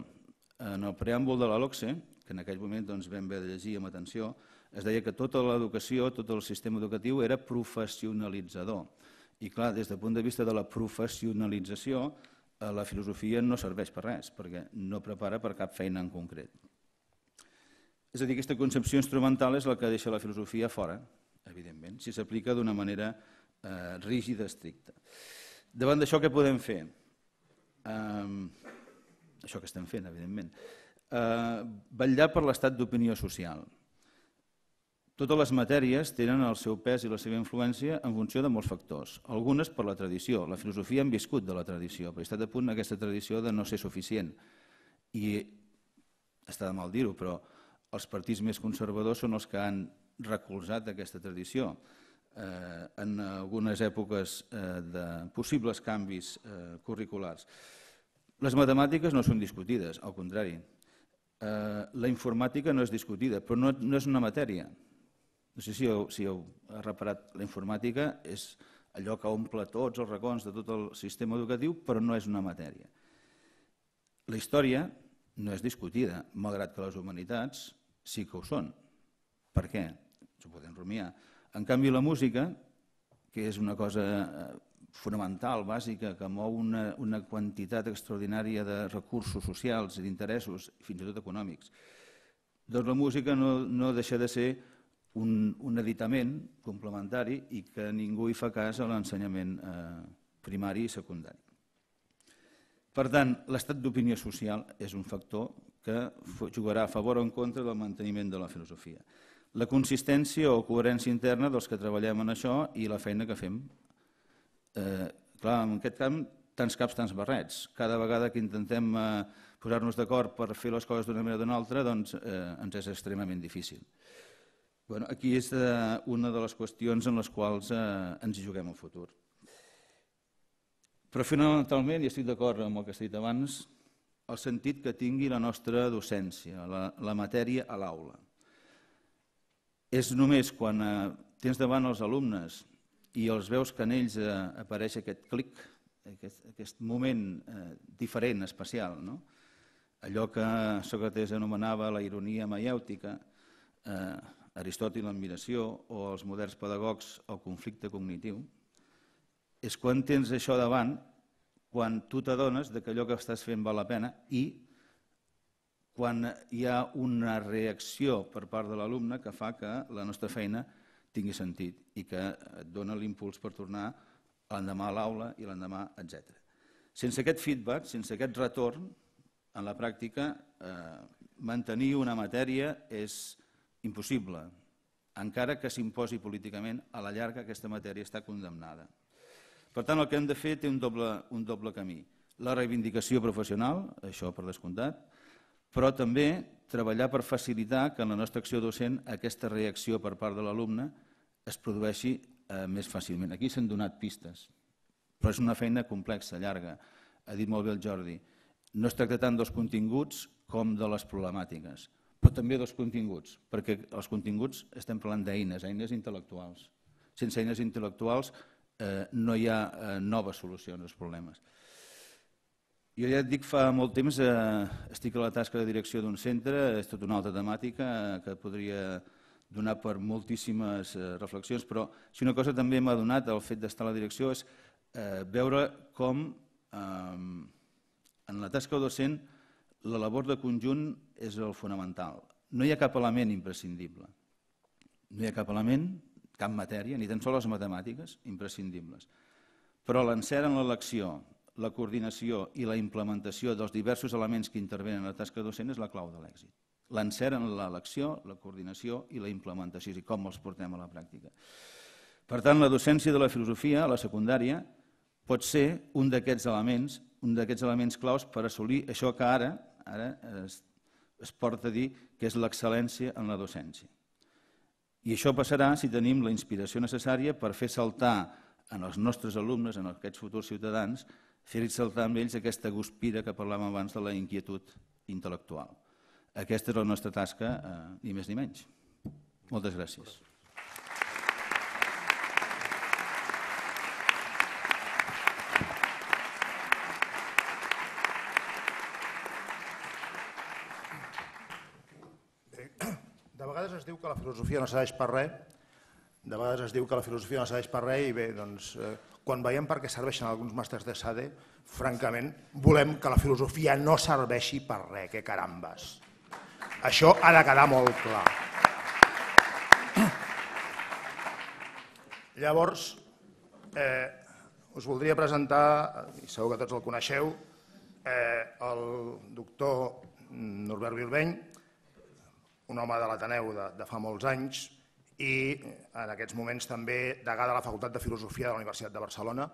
En el preàmbul de la LOCSE, que en aquell moment doncs, vam haver de llegir amb atenció, es deia que tota l'educació, tot el sistema educatiu era professionalitzador. I clar, des del punt de vista de la professionalització, Eh, la filosofia no serveix per res, perquè no prepara per cap feina en concret. És a dir, aquesta concepció instrumental és la que deixa la filosofia fora, evidentment, si s'aplica d'una manera eh, rígida, estricta. Davant d'això, què podem fer? Eh, això que estem fent, evidentment. Eh, vetllar per l'estat d'opinió social. Totes les matèries tenen el seu pes i la seva influència en funció de molts factors, algunes per la tradició. La filosofia han viscut de la tradició, però he estat a punt aquesta tradició de no ser suficient. I està de mal dir-ho, però els partits més conservadors són els que han recolzat aquesta tradició. Eh, en algunes èpoques eh, de possibles canvis eh, curriculars. Les matemàtiques no són discutides, al contrari. Eh, la informàtica no és discutida, però no, no és una matèria, no sé si heu, si heu reparat la informàtica, és allò que omple tots els racons de tot el sistema educatiu, però no és una matèria. La història no és discutida, malgrat que les humanitats sí que ho són. Per què? Ens ho podem rumiar. En canvi, la música, que és una cosa eh, fonamental, bàsica, que mou una, una quantitat extraordinària de recursos socials i d'interessos, fins i tot econòmics, doncs la música no, no deixa de ser un, un editament complementari i que ningú hi fa cas a l'ensenyament eh, primari i secundari. Per tant, l'estat d'opinió social és un factor que jugarà a favor o en contra del manteniment de la filosofia. La consistència o coherència interna dels que treballem en això i la feina que fem. Eh, clar, en aquest camp, tants caps, tants barrets. Cada vegada que intentem eh, posar-nos d'acord per fer les coses d'una manera o d'una altra, doncs eh, ens és extremament difícil. Eh, Bueno, aquí és eh, una de les qüestions en les quals eh, ens hi juguem el futur. Però fonamentalment, i estic d'acord amb el que s'ha dit abans, el sentit que tingui la nostra docència, la, la matèria a l'aula. És només quan eh, tens davant els alumnes i els veus que en ells eh, apareix aquest clic, aquest, aquest moment eh, diferent, especial, no? allò que Sócrates anomenava la ironia maiàutica, eh, Aristòtil l'admiració o els moderns pedagogs el conflicte cognitiu, és quan tens això davant, quan tu t'adones que allò que estàs fent val la pena i quan hi ha una reacció per part de l'alumne que fa que la nostra feina tingui sentit i que et dona l'impuls per tornar l'endemà a l'aula i l'endemà, etc. Sense aquest feedback, sense aquest retorn, en la pràctica, eh, mantenir una matèria és Impossible. Encara que s'imposi políticament, a la llarga aquesta matèria està condemnada. Per tant, el que hem de fer té un doble, un doble camí. La reivindicació professional, això per descomptat, però també treballar per facilitar que en la nostra acció docent aquesta reacció per part de l'alumne es produeixi eh, més fàcilment. Aquí s'han donat pistes, però és una feina complexa, llarga. Ha dit molt bé el Jordi. No es tracta tant dels continguts com de les problemàtiques però també dels continguts, perquè els continguts estem parlant d'eines, eines intel·lectuals. Sense eines intel·lectuals eh, no hi ha eh, noves solucions als problemes. Jo ja et dic, fa molt temps eh, estic a la tasca de direcció d'un centre, és tota una altra temàtica eh, que podria donar per moltíssimes eh, reflexions, però si una cosa també m'ha donat el fet d'estar a la direcció és eh, veure com eh, en la tasca docent la labor de conjunt és el fonamental. No hi ha cap element imprescindible. No hi ha cap element, cap matèria, ni tan sols les matemàtiques, imprescindibles. Però l'encert en l'elecció, la coordinació i la implementació dels diversos elements que intervenen en la tasca docent és la clau de l'èxit. L'encert en l'elecció, la coordinació i la implementació, i com els portem a la pràctica. Per tant, la docència de la filosofia a la secundària pot ser un d'aquests elements, un d'aquests elements claus per assolir això que ara, ara es porta a dir que és l'excel·lència en la docència. I això passarà si tenim la inspiració necessària per fer saltar en els nostres alumnes, en aquests futurs ciutadans, fer-hi saltar amb ells aquesta guspira que parlàvem abans de la inquietud intel·lectual. Aquesta és la nostra tasca, eh, ni més ni menys. Moltes gràcies. la filosofia no serveix per res. De vegades es diu que la filosofia no serveix per res i bé, doncs, eh, quan veiem per què serveixen alguns màsters de SADE, francament, volem que la filosofia no serveixi per res, que carambes. Això ha de quedar molt clar. Llavors, eh, us voldria presentar, i segur que tots el coneixeu, eh, el doctor Norbert Bilbeny, un home de l'Ateneu de, de fa molts anys i en aquests moments també degà de la Facultat de Filosofia de la Universitat de Barcelona,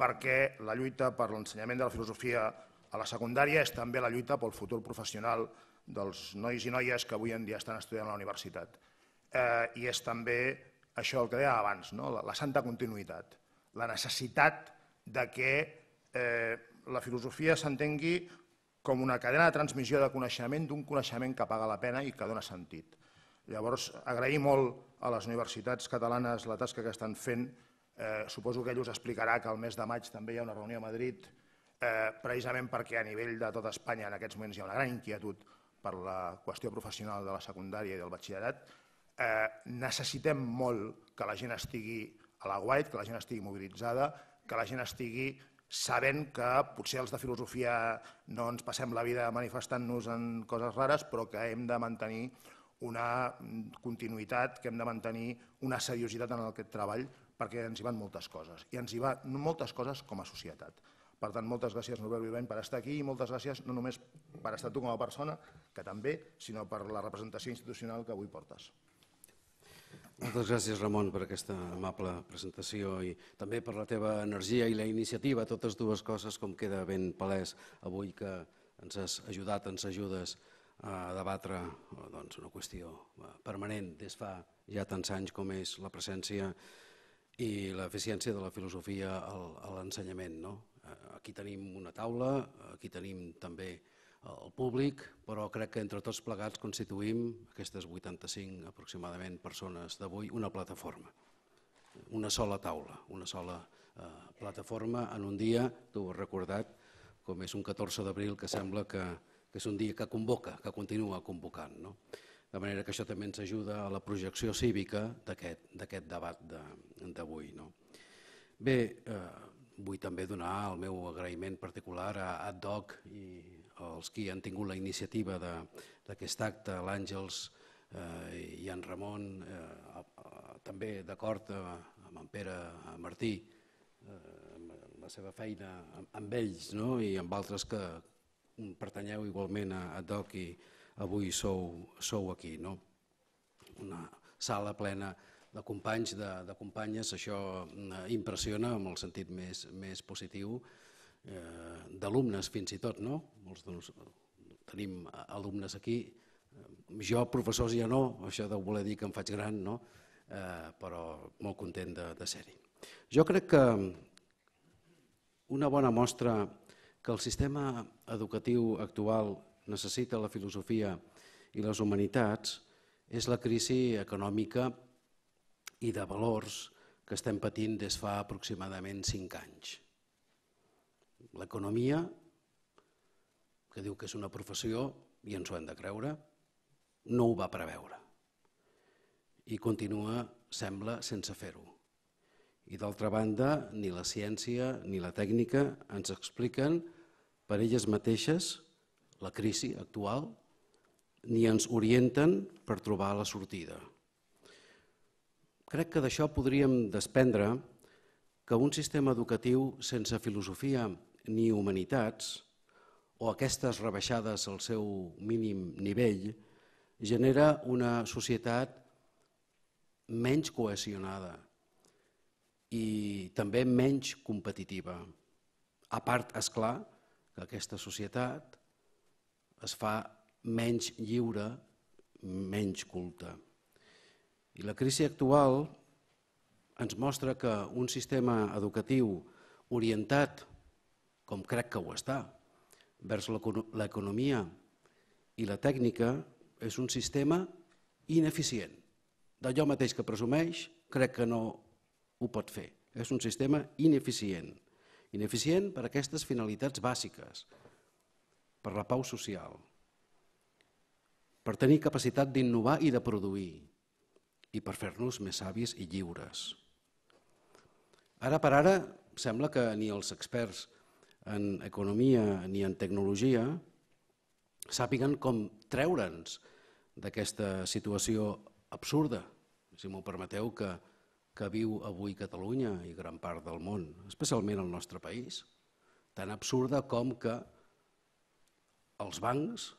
perquè la lluita per l'ensenyament de la filosofia a la secundària és també la lluita pel futur professional dels nois i noies que avui en dia estan estudiant a la universitat. Eh, I és també això el que deia abans, no? la, la santa continuïtat, la necessitat de que eh, la filosofia s'entengui com una cadena de transmissió de coneixement, d'un coneixement que paga la pena i que dona sentit. Llavors, agrair molt a les universitats catalanes la tasca que estan fent. Eh, suposo que ell us explicarà que el mes de maig també hi ha una reunió a Madrid, eh, precisament perquè a nivell de tota Espanya en aquests moments hi ha una gran inquietud per la qüestió professional de la secundària i del batxillerat. Eh, necessitem molt que la gent estigui a la guait, que la gent estigui mobilitzada, que la gent estigui sabent que potser els de filosofia no ens passem la vida manifestant-nos en coses rares, però que hem de mantenir una continuïtat, que hem de mantenir una seriositat en aquest treball, perquè ens hi van moltes coses, i ens hi van moltes coses com a societat. Per tant, moltes gràcies, Norbert Vivent, per estar aquí i moltes gràcies no només per estar tu com a persona, que també, sinó per la representació institucional que avui portes. Moltes gràcies, Ramon, per aquesta amable presentació i també per la teva energia i la iniciativa, totes dues coses, com queda ben palès avui que ens has ajudat, ens ajudes a debatre doncs, una qüestió eh, permanent des fa ja tants anys com és la presència i l'eficiència de la filosofia a l'ensenyament. No? Eh, aquí tenim una taula, aquí tenim també el públic, però crec que entre tots plegats constituïm aquestes 85 aproximadament persones d'avui una plataforma, una sola taula, una sola eh, plataforma en un dia, tu ho has recordat, com és un 14 d'abril que sembla que, que és un dia que convoca, que continua convocant. No? De manera que això també ens ajuda a la projecció cívica d'aquest debat d'avui. De, no? Bé, eh, vull també donar el meu agraïment particular a Ad Hoc i els qui han tingut la iniciativa d'aquest acte, l'Àngels eh, i en Ramon, eh, també d'acord amb en Pere Martí, eh, amb la seva feina amb ells no? i amb altres que pertanyeu igualment a, a DOC i avui sou, sou aquí. No? Una sala plena de companys, de, de companyes, això eh, impressiona amb el sentit més, més positiu, Eh, d'alumnes fins i tot, no? Molts doncs, tenim alumnes aquí, jo professors ja no, això deu voler dir que em faig gran, no? Eh, però molt content de, de ser-hi. Jo crec que una bona mostra que el sistema educatiu actual necessita la filosofia i les humanitats és la crisi econòmica i de valors que estem patint des fa aproximadament 5 anys l'economia, que diu que és una professió, i ens ho hem de creure, no ho va preveure. I continua, sembla, sense fer-ho. I d'altra banda, ni la ciència ni la tècnica ens expliquen per elles mateixes la crisi actual ni ens orienten per trobar la sortida. Crec que d'això podríem desprendre que un sistema educatiu sense filosofia ni humanitats o aquestes rebaixades al seu mínim nivell genera una societat menys cohesionada i també menys competitiva. A part, és clar que aquesta societat es fa menys lliure, menys culta. I la crisi actual ens mostra que un sistema educatiu orientat com crec que ho està, vers l'economia i la tècnica, és un sistema ineficient. D'allò mateix que presumeix, crec que no ho pot fer. És un sistema ineficient. Ineficient per aquestes finalitats bàsiques, per la pau social, per tenir capacitat d'innovar i de produir, i per fer-nos més savis i lliures. Ara per ara, sembla que ni els experts en economia ni en tecnologia sàpiguen com treure'ns d'aquesta situació absurda, si m'ho permeteu, que, que viu avui Catalunya i gran part del món, especialment el nostre país, tan absurda com que els bancs,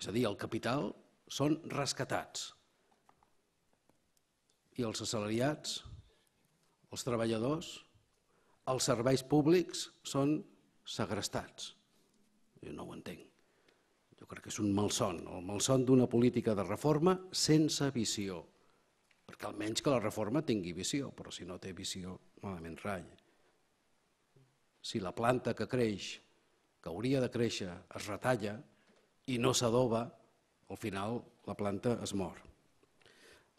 és a dir, el capital, són rescatats i els assalariats, els treballadors, els serveis públics són segrestats. Jo no ho entenc. Jo crec que és un malson, el malson d'una política de reforma sense visió. Perquè almenys que la reforma tingui visió, però si no té visió, malament ratlla. Si la planta que creix, que hauria de créixer, es retalla i no s'adoba, al final la planta es mor.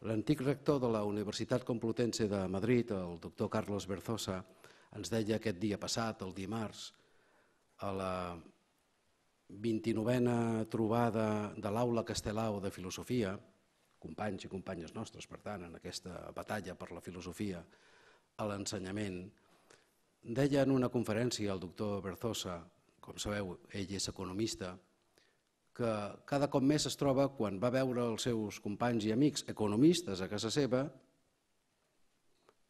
L'antic rector de la Universitat Complutense de Madrid, el doctor Carlos Berzosa, ens deia aquest dia passat, el dimarts, a la 29a trobada de l'Aula Castelau de Filosofia, companys i companyes nostres, per tant, en aquesta batalla per la filosofia a l'ensenyament, deia en una conferència el doctor Berzosa, com sabeu, ell és economista, que cada cop més es troba quan va veure els seus companys i amics economistes a casa seva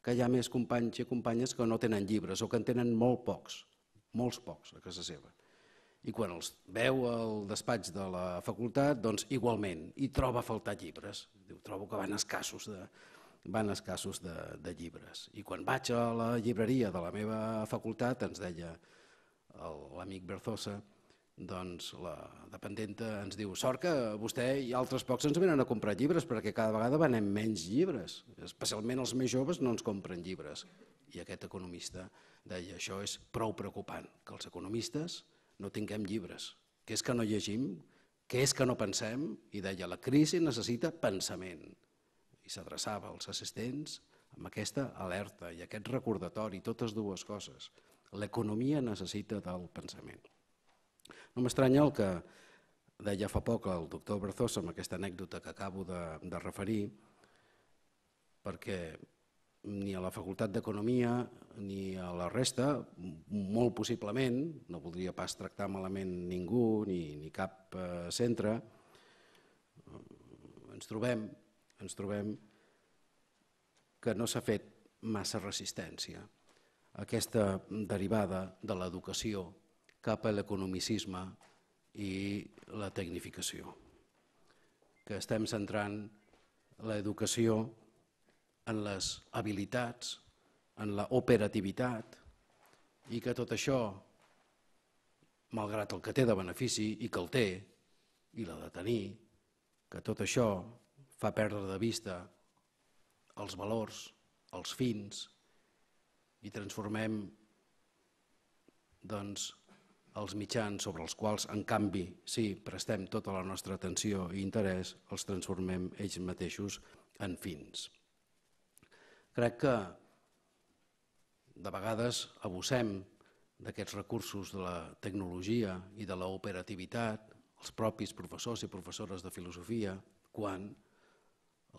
que hi ha més companys i companyes que no tenen llibres o que en tenen molt pocs, molts pocs a casa seva. I quan els veu al despatx de la facultat, doncs igualment, i troba a faltar llibres. Diu, trobo que van escassos de, van escassos de, de llibres. I quan vaig a la llibreria de la meva facultat, ens deia l'amic Berzosa, doncs la dependenta ens diu sort que vostè i altres pocs ens venen a comprar llibres perquè cada vegada venem menys llibres, especialment els més joves no ens compren llibres. I aquest economista deia això és prou preocupant, que els economistes no tinguem llibres, que és que no llegim, que és que no pensem, i deia la crisi necessita pensament. I s'adreçava als assistents amb aquesta alerta i aquest recordatori, totes dues coses. L'economia necessita del pensament. No m'estranya el que deia fa poc el doctor Berzosa amb aquesta anècdota que acabo de, de referir, perquè ni a la Facultat d'Economia ni a la resta, molt possiblement, no voldria pas tractar malament ningú ni, ni cap eh, centre, eh, ens trobem, ens trobem que no s'ha fet massa resistència a aquesta derivada de l'educació cap a l'economicisme i la tecnificació, que estem centrant l'educació en les habilitats, en la operativitat i que tot això, malgrat el que té de benefici i que el té, i la de tenir, que tot això fa perdre de vista els valors, els fins, i transformem doncs, els mitjans sobre els quals, en canvi, si prestem tota la nostra atenció i interès, els transformem ells mateixos en fins. Crec que de vegades abusem d'aquests recursos de la tecnologia i de l'operativitat, els propis professors i professores de filosofia, quan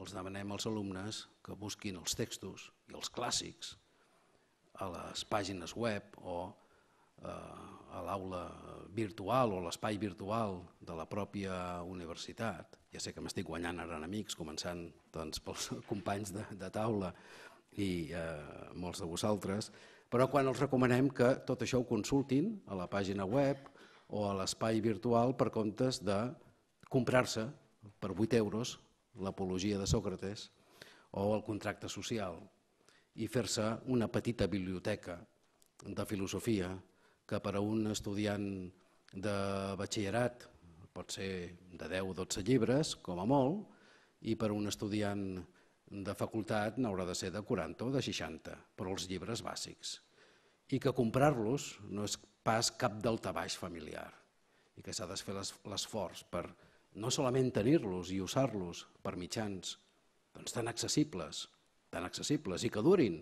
els demanem als alumnes que busquin els textos i els clàssics a les pàgines web o eh, a l'aula virtual o l'espai virtual de la pròpia universitat. Ja sé que m'estic guanyant ara en amics, començant doncs, pels companys de, de taula i eh, molts de vosaltres, però quan els recomanem que tot això ho consultin a la pàgina web o a l'espai virtual per comptes de comprar-se per 8 euros l'apologia de Sòcrates o el contracte social i fer-se una petita biblioteca de filosofia que per a un estudiant de batxillerat pot ser de 10 o 12 llibres, com a molt, i per a un estudiant de facultat n'haurà de ser de 40 o de 60, però els llibres bàsics. I que comprar-los no és pas cap daltabaix familiar i que s'ha de fer l'esforç per no solament tenir-los i usar-los per mitjans doncs, tan accessibles, tan accessibles i que durin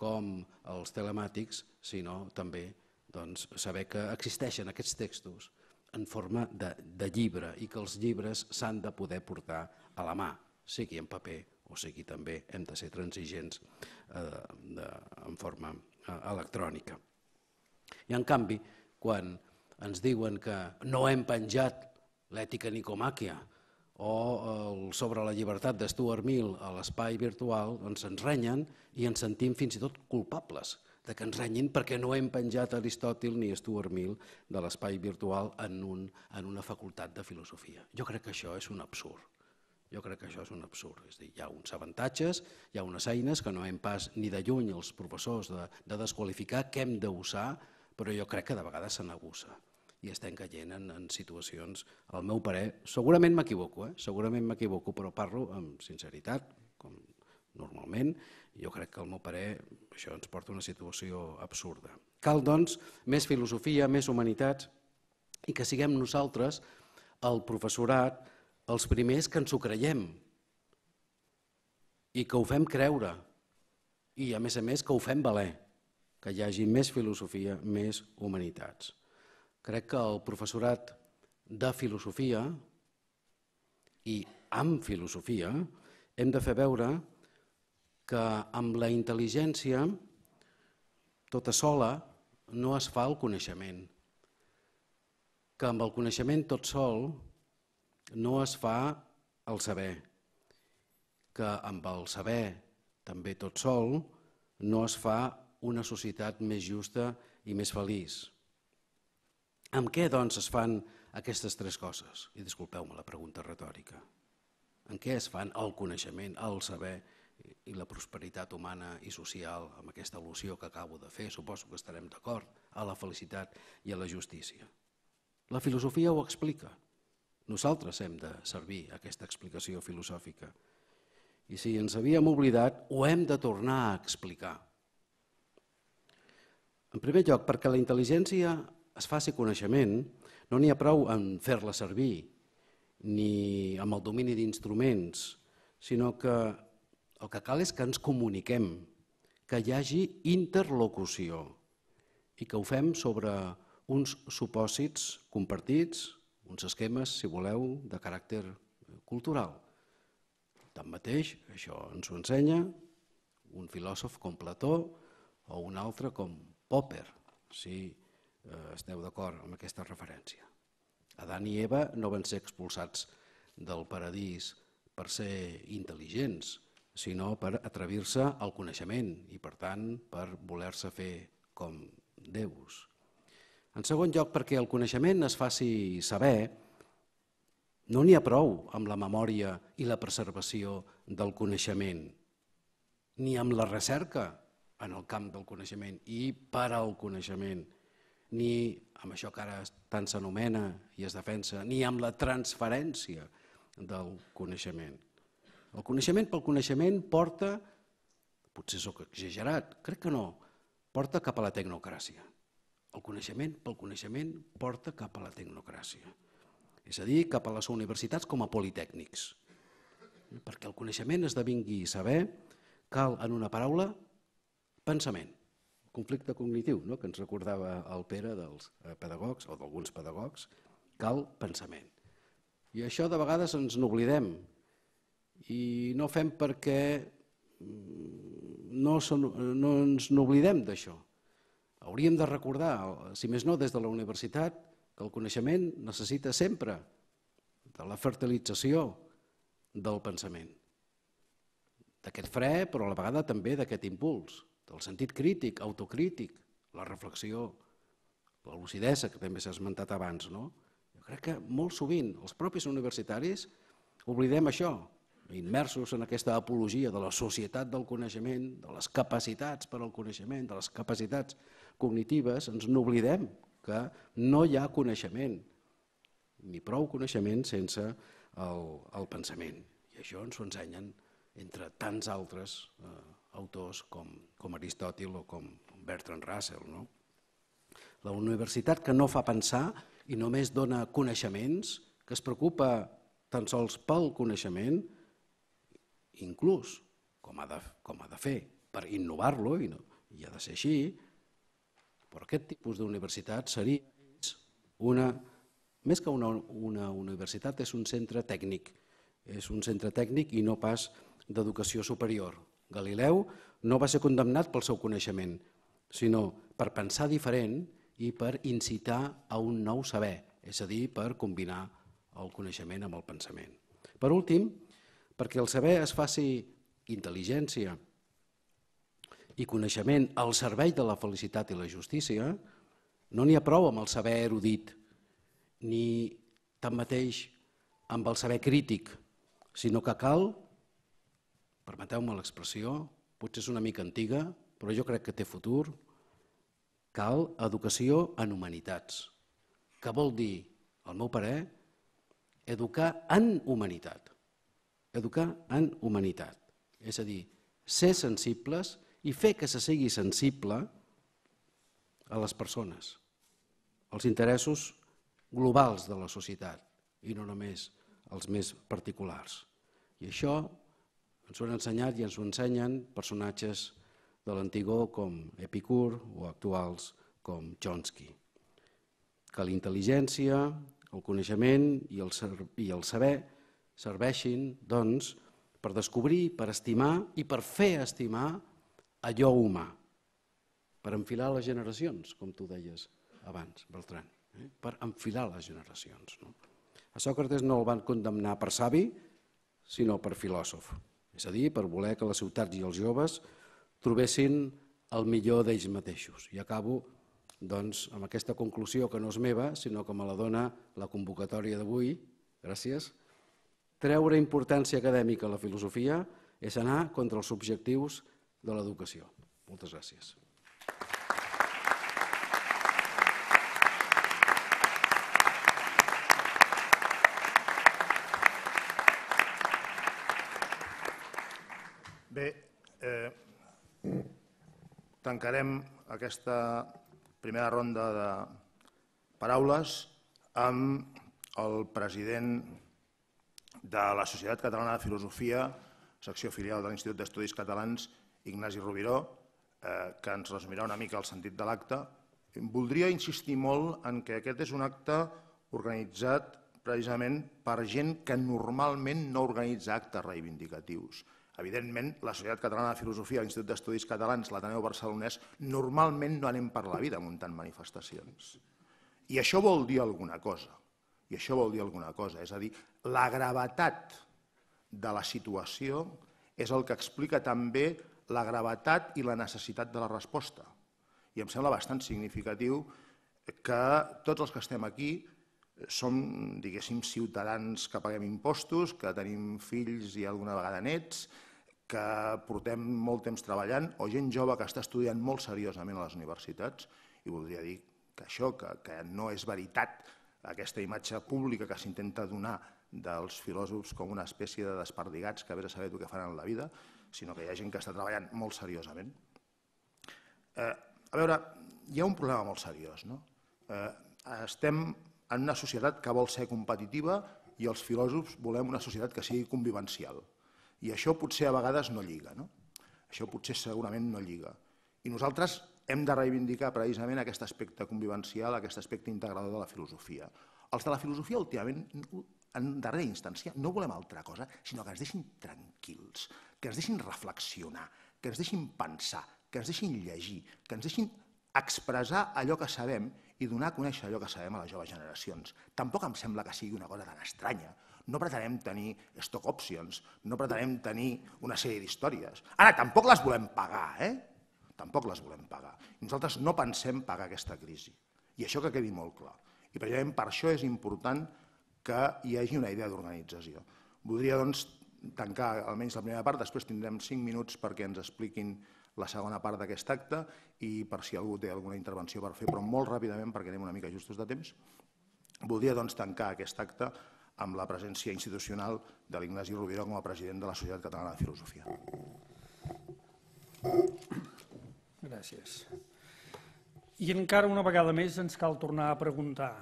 com els telemàtics, sinó també doncs, saber que existeixen aquests textos en forma de, de llibre i que els llibres s'han de poder portar a la mà, sigui en paper o sigui també hem de ser transigents eh, de, en forma eh, electrònica. I en canvi, quan ens diuen que no hem penjat l'ètica nicomàquia o el sobre la llibertat de Stuart Mill a l'espai virtual, doncs ens renyen i ens sentim fins i tot culpables de que ens renyin perquè no hem penjat Aristòtil ni Stuart Mill de l'espai virtual en, un, en una facultat de filosofia. Jo crec que això és un absurd. Jo crec que això és un absurd. És dir, hi ha uns avantatges, hi ha unes eines que no hem pas ni de lluny els professors de, de desqualificar, que hem d'usar, però jo crec que de vegades se n'abusa i estem caient en, en situacions, al meu parer, segurament m'equivoco, eh? segurament m'equivoco, però parlo amb sinceritat, com normalment, jo crec que al meu parer això ens porta a una situació absurda. Cal, doncs, més filosofia, més humanitats, i que siguem nosaltres, el professorat, els primers que ens ho creiem i que ho fem creure i, a més a més, que ho fem valer, que hi hagi més filosofia, més humanitats. Crec que el professorat de filosofia i amb filosofia hem de fer veure que amb la intel·ligència tota sola no es fa el coneixement, que amb el coneixement tot sol no es fa el saber, que amb el saber també tot sol no es fa una societat més justa i més feliç. Amb què, doncs, es fan aquestes tres coses? I disculpeu-me la pregunta retòrica. En què es fan el coneixement, el saber i la prosperitat humana i social, amb aquesta al·lusió que acabo de fer, suposo que estarem d'acord, a la felicitat i a la justícia. La filosofia ho explica. Nosaltres hem de servir aquesta explicació filosòfica. I si ens havíem oblidat, ho hem de tornar a explicar. En primer lloc, perquè la intel·ligència es faci coneixement, no n'hi ha prou en fer-la servir ni amb el domini d'instruments, sinó que el que cal és que ens comuniquem, que hi hagi interlocució i que ho fem sobre uns supòsits compartits, uns esquemes, si voleu, de caràcter cultural. Tanmateix, això ens ho ensenya un filòsof com Plató o un altre com Popper, si eh, esteu d'acord amb aquesta referència. Adán i Eva no van ser expulsats del paradís per ser intel·ligents, sinó per atrevir-se al coneixement i, per tant, per voler-se fer com déus. En segon lloc, perquè el coneixement es faci saber, no n'hi ha prou amb la memòria i la preservació del coneixement, ni amb la recerca en el camp del coneixement i per al coneixement, ni amb això que ara tant s'anomena i es defensa, ni amb la transferència del coneixement. El coneixement pel coneixement porta, potser sóc exagerat, crec que no, porta cap a la tecnocràcia. El coneixement pel coneixement porta cap a la tecnocràcia. És a dir, cap a les universitats com a politècnics. Perquè el coneixement esdevingui saber, cal, en una paraula, pensament. Conflicte cognitiu, no? que ens recordava el Pere dels eh, pedagogs o d'alguns pedagogs, cal pensament. I això de vegades ens n'oblidem, i no fem perquè mm, no, son, no ens n'oblidem d'això. Hauríem de recordar, si més no des de la universitat, que el coneixement necessita sempre de la fertilització del pensament, d'aquest fre, però a la vegada també d'aquest impuls, del sentit crític, autocrític, la reflexió, la lucidesa, que també s'ha esmentat abans. No? Jo crec que molt sovint els propis universitaris oblidem això, immersos en aquesta apologia de la societat del coneixement, de les capacitats per al coneixement, de les capacitats cognitives, ens n'oblidem que no hi ha coneixement, ni prou coneixement sense el, el pensament. I això ens ho ensenyen entre tants altres eh, autors com, com Aristòtil o com Bertrand Russell. No? La universitat que no fa pensar i només dona coneixements, que es preocupa tan sols pel coneixement, inclús, com ha de, com ha de fer, per innovar-lo, i, no, i ha de ser així, però aquest tipus d'universitat seria una, més que una, una universitat, és un centre tècnic, és un centre tècnic i no pas d'educació superior. Galileu no va ser condemnat pel seu coneixement, sinó per pensar diferent i per incitar a un nou saber, és a dir, per combinar el coneixement amb el pensament. Per últim, perquè el saber es faci intel·ligència i coneixement al servei de la felicitat i la justícia, no n'hi ha prou amb el saber erudit, ni tanmateix amb el saber crític, sinó que cal, permeteu-me l'expressió, potser és una mica antiga, però jo crec que té futur, cal educació en humanitats, que vol dir, al meu parer, educar en humanitat educar en humanitat. És a dir, ser sensibles i fer que se sigui sensible a les persones, als interessos globals de la societat i no només els més particulars. I això ens ho han ensenyat i ens ho ensenyen personatges de l'antigó com Epicur o actuals com Chomsky. Que la intel·ligència, el coneixement i el, i el saber serveixin, doncs, per descobrir, per estimar i per fer estimar allò humà, per enfilar les generacions, com tu deies abans, Beltran, eh? per enfilar les generacions. No? A Sòcrates no el van condemnar per savi, sinó per filòsof, és a dir, per voler que les ciutats i els joves trobessin el millor d'ells mateixos. I acabo doncs, amb aquesta conclusió que no és meva, sinó que me la dona la convocatòria d'avui, gràcies, Treure importància acadèmica a la filosofia és anar contra els objectius de l'educació. Moltes gràcies. Bé, eh, tancarem aquesta primera ronda de paraules amb el president de la Societat Catalana de Filosofia, secció filial de l'Institut d'Estudis Catalans, Ignasi Rubiró, eh, que ens resumirà una mica el sentit de l'acte. Voldria insistir molt en que aquest és un acte organitzat precisament per gent que normalment no organitza actes reivindicatius. Evidentment, la Societat Catalana de Filosofia, l'Institut d'Estudis Catalans, l'Ateneu Barcelonès, normalment no anem per la vida muntant manifestacions. I això vol dir alguna cosa. I això vol dir alguna cosa, és a dir, la gravetat de la situació és el que explica també la gravetat i la necessitat de la resposta. I em sembla bastant significatiu que tots els que estem aquí som, diguéssim, ciutadans que paguem impostos, que tenim fills i alguna vegada nets, que portem molt temps treballant, o gent jove que està estudiant molt seriosament a les universitats, i voldria dir que això, que, que no és veritat aquesta imatge pública que s'intenta donar dels filòsofs com una espècie de desperdigats que a a saber el que faran en la vida, sinó que hi ha gent que està treballant molt seriosament. Eh, a veure, hi ha un problema molt seriós. No? Eh, estem en una societat que vol ser competitiva i els filòsofs volem una societat que sigui convivencial. I això potser a vegades no lliga. No? Això potser segurament no lliga. I nosaltres hem de reivindicar precisament aquest aspecte convivencial, aquest aspecte integrador de la filosofia. Els de la filosofia últimament, en darrera instància, no volem altra cosa, sinó que ens deixin tranquils, que ens deixin reflexionar, que ens deixin pensar, que ens deixin llegir, que ens deixin expressar allò que sabem i donar a conèixer allò que sabem a les joves generacions. Tampoc em sembla que sigui una cosa tan estranya. No pretenem tenir stock options, no pretenem tenir una sèrie d'històries. Ara, tampoc les volem pagar, eh? tampoc les volem pagar. Nosaltres no pensem pagar aquesta crisi, i això que quedi molt clar. I precisament per això és important que hi hagi una idea d'organització. Voldria doncs, tancar almenys la primera part, després tindrem 5 minuts perquè ens expliquin la segona part d'aquest acte i per si algú té alguna intervenció per fer, però molt ràpidament perquè anem una mica justos de temps. Voldria doncs, tancar aquest acte amb la presència institucional de l'Ignasi Rovira com a president de la Societat Catalana de Filosofia. Gràcies. I encara una vegada més ens cal tornar a preguntar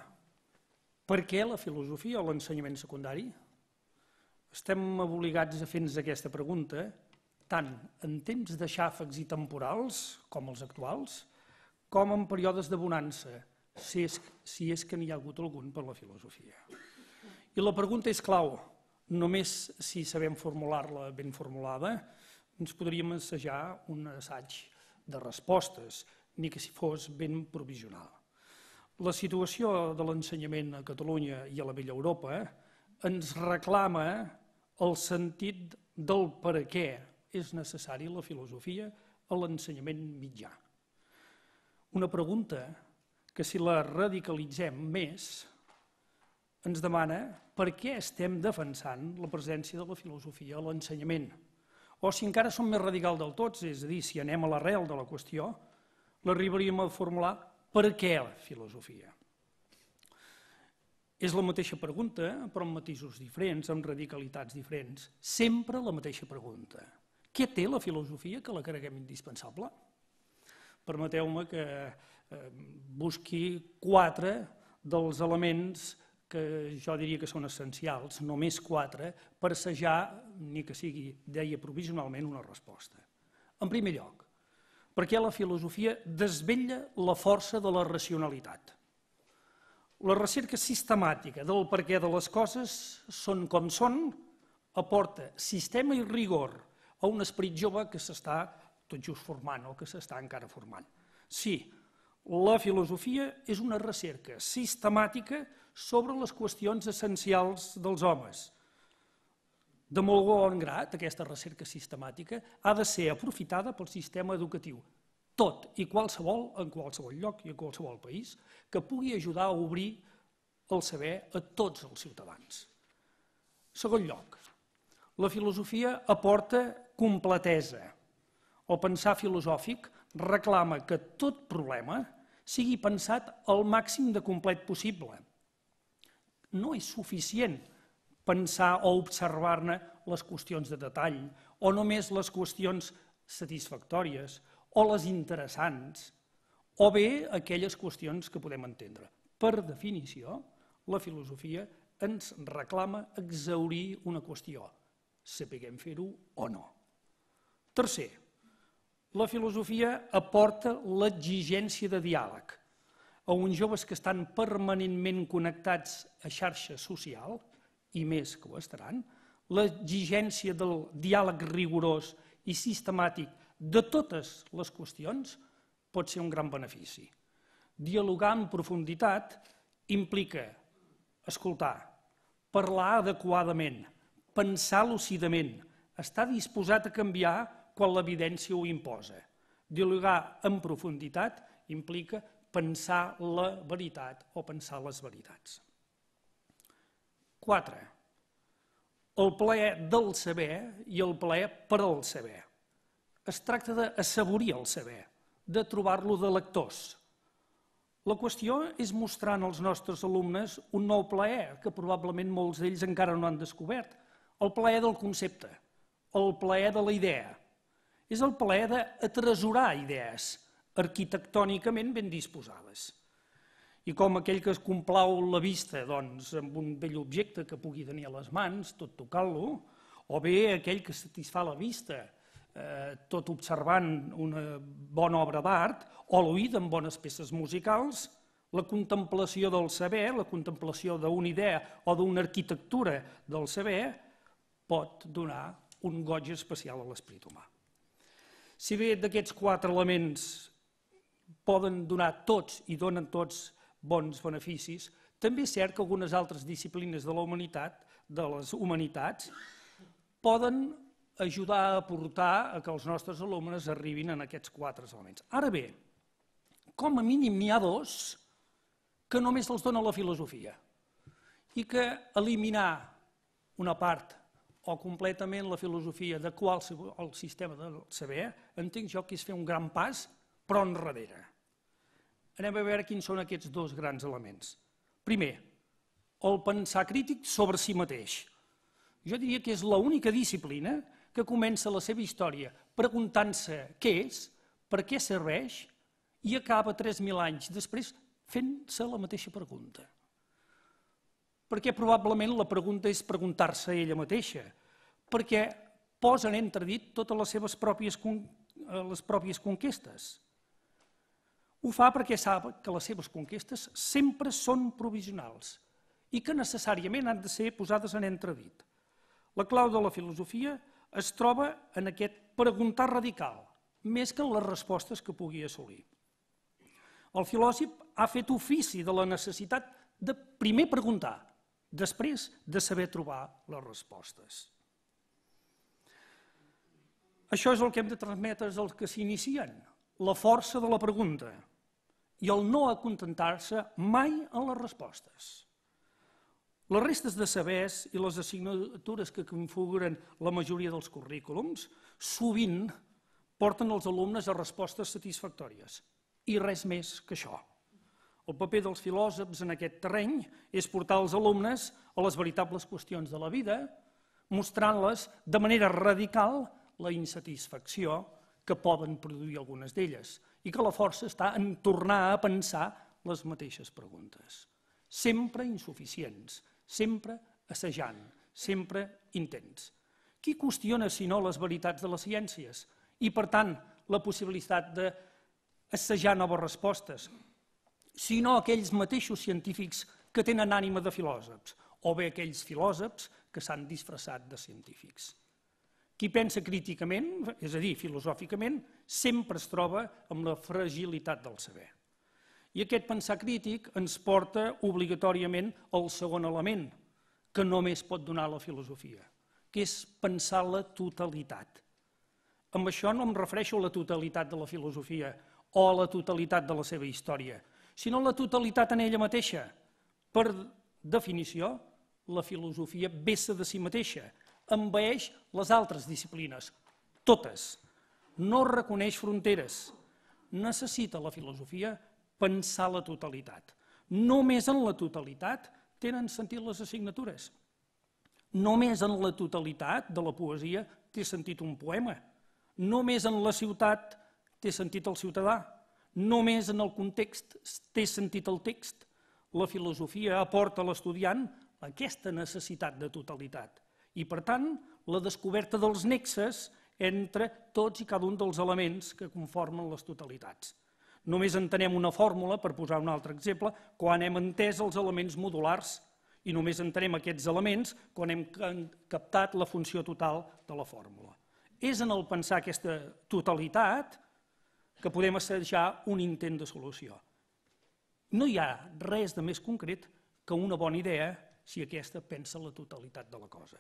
per què la filosofia o l'ensenyament secundari? Estem obligats a fer-nos aquesta pregunta tant en temps de xàfecs i temporals, com els actuals, com en períodes de bonança, si és, si és que n'hi ha hagut algun per la filosofia. I la pregunta és clau. Només si sabem formular-la ben formulada, ens podríem assajar un assaig de respostes, ni que si fos ben provisional. La situació de l'ensenyament a Catalunya i a la vella Europa eh, ens reclama eh, el sentit del per què és necessari la filosofia a l'ensenyament mitjà. Una pregunta que si la radicalitzem més ens demana per què estem defensant la presència de la filosofia a l'ensenyament. O si encara som més radical del tot, és a dir, si anem a l'arrel de la qüestió, l'arribaríem a formular per què la filosofia. És la mateixa pregunta, però amb matisos diferents, amb radicalitats diferents. Sempre la mateixa pregunta. Què té la filosofia que la creguem indispensable? Permeteu-me que eh, busqui quatre dels elements que jo diria que són essencials, només quatre, per assajar, ni que sigui, deia provisionalment, una resposta. En primer lloc, perquè la filosofia desvetlla la força de la racionalitat. La recerca sistemàtica del perquè de les coses són com són, aporta sistema i rigor a un esperit jove que s'està tot just formant o que s'està encara formant. Sí, la filosofia és una recerca sistemàtica sobre les qüestions essencials dels homes. De molt bon grat, aquesta recerca sistemàtica ha de ser aprofitada pel sistema educatiu, tot i qualsevol, en qualsevol lloc i en qualsevol país, que pugui ajudar a obrir el saber a tots els ciutadans. Segon lloc, la filosofia aporta completesa. El pensar filosòfic reclama que tot problema sigui pensat al màxim de complet possible – no és suficient pensar o observar-ne les qüestions de detall, o només les qüestions satisfactòries, o les interessants, o bé aquelles qüestions que podem entendre. Per definició, la filosofia ens reclama exaurir una qüestió, sapiguem fer-ho o no. Tercer, la filosofia aporta l'exigència de diàleg, a uns joves que estan permanentment connectats a xarxa social, i més que ho estaran, l'exigència del diàleg rigorós i sistemàtic de totes les qüestions pot ser un gran benefici. Dialogar en profunditat implica escoltar, parlar adequadament, pensar lucidament, estar disposat a canviar quan l'evidència ho imposa. Dialogar en profunditat implica pensar la veritat o pensar les veritats. 4. El plaer del saber i el plaer per al saber. Es tracta d'assaborir el saber, de trobar-lo de lectors. La qüestió és mostrar als nostres alumnes un nou plaer que probablement molts d'ells encara no han descobert, el plaer del concepte, el plaer de la idea. És el plaer d'atresorar idees, arquitectònicament ben disposades. I com aquell que es complau la vista doncs, amb un vell objecte que pugui tenir a les mans, tot tocant-lo, o bé aquell que satisfà la vista, eh, tot observant una bona obra d'art, o l'oïda amb bones peces musicals, la contemplació del saber, la contemplació d'una idea o d'una arquitectura del saber, pot donar un goig especial a l'esperit humà. Si bé d'aquests quatre elements poden donar tots i donen tots bons beneficis, també és cert que algunes altres disciplines de la humanitat, de les humanitats, poden ajudar a aportar a que els nostres alumnes arribin en aquests quatre elements. Ara bé, com a mínim n'hi ha dos que només els dona la filosofia i que eliminar una part o completament la filosofia de qualsevol sistema del saber, entenc jo que és fer un gran pas, però enrere anem a veure quins són aquests dos grans elements. Primer, el pensar crític sobre si mateix. Jo diria que és l'única disciplina que comença la seva història preguntant-se què és, per què serveix, i acaba 3.000 anys després fent-se la mateixa pregunta. Perquè probablement la pregunta és preguntar-se ella mateixa, perquè posen en entredit totes les seves pròpies, eh, les pròpies conquestes. Ho fa perquè sap que les seves conquestes sempre són provisionals i que necessàriament han de ser posades en entredit. La clau de la filosofia es troba en aquest preguntar radical, més que en les respostes que pugui assolir. El filòsof ha fet ofici de la necessitat de primer preguntar, després de saber trobar les respostes. Això és el que hem de transmetre als que s'inicien, la força de la pregunta i el no acontentar-se mai en les respostes. Les restes de sabers i les assignatures que configuren la majoria dels currículums sovint porten els alumnes a respostes satisfactòries i res més que això. El paper dels filòsofs en aquest terreny és portar els alumnes a les veritables qüestions de la vida, mostrant-les de manera radical la insatisfacció que poden produir algunes d'elles i que la força està en tornar a pensar les mateixes preguntes. Sempre insuficients, sempre assajant, sempre intents. Qui qüestiona, si no, les veritats de les ciències i, per tant, la possibilitat d'assajar noves respostes, sinó aquells mateixos científics que tenen ànima de filòsofs, o bé aquells filòsofs que s'han disfressat de científics. Qui pensa críticament, és a dir, filosòficament, sempre es troba amb la fragilitat del saber. I aquest pensar crític ens porta obligatòriament al segon element que només pot donar la filosofia, que és pensar la totalitat. Amb això no em refereixo a la totalitat de la filosofia o a la totalitat de la seva història, sinó a la totalitat en ella mateixa. Per definició, la filosofia vessa de si mateixa, envaeix les altres disciplines, totes. No reconeix fronteres. Necessita la filosofia pensar la totalitat. Només en la totalitat tenen sentit les assignatures. Només en la totalitat de la poesia té sentit un poema. Només en la ciutat té sentit el ciutadà. Només en el context té sentit el text. La filosofia aporta a l'estudiant aquesta necessitat de totalitat i, per tant, la descoberta dels nexes entre tots i cada un dels elements que conformen les totalitats. Només entenem una fórmula, per posar un altre exemple, quan hem entès els elements modulars i només entenem aquests elements quan hem captat la funció total de la fórmula. És en el pensar aquesta totalitat que podem assajar un intent de solució. No hi ha res de més concret que una bona idea si aquesta pensa la totalitat de la cosa.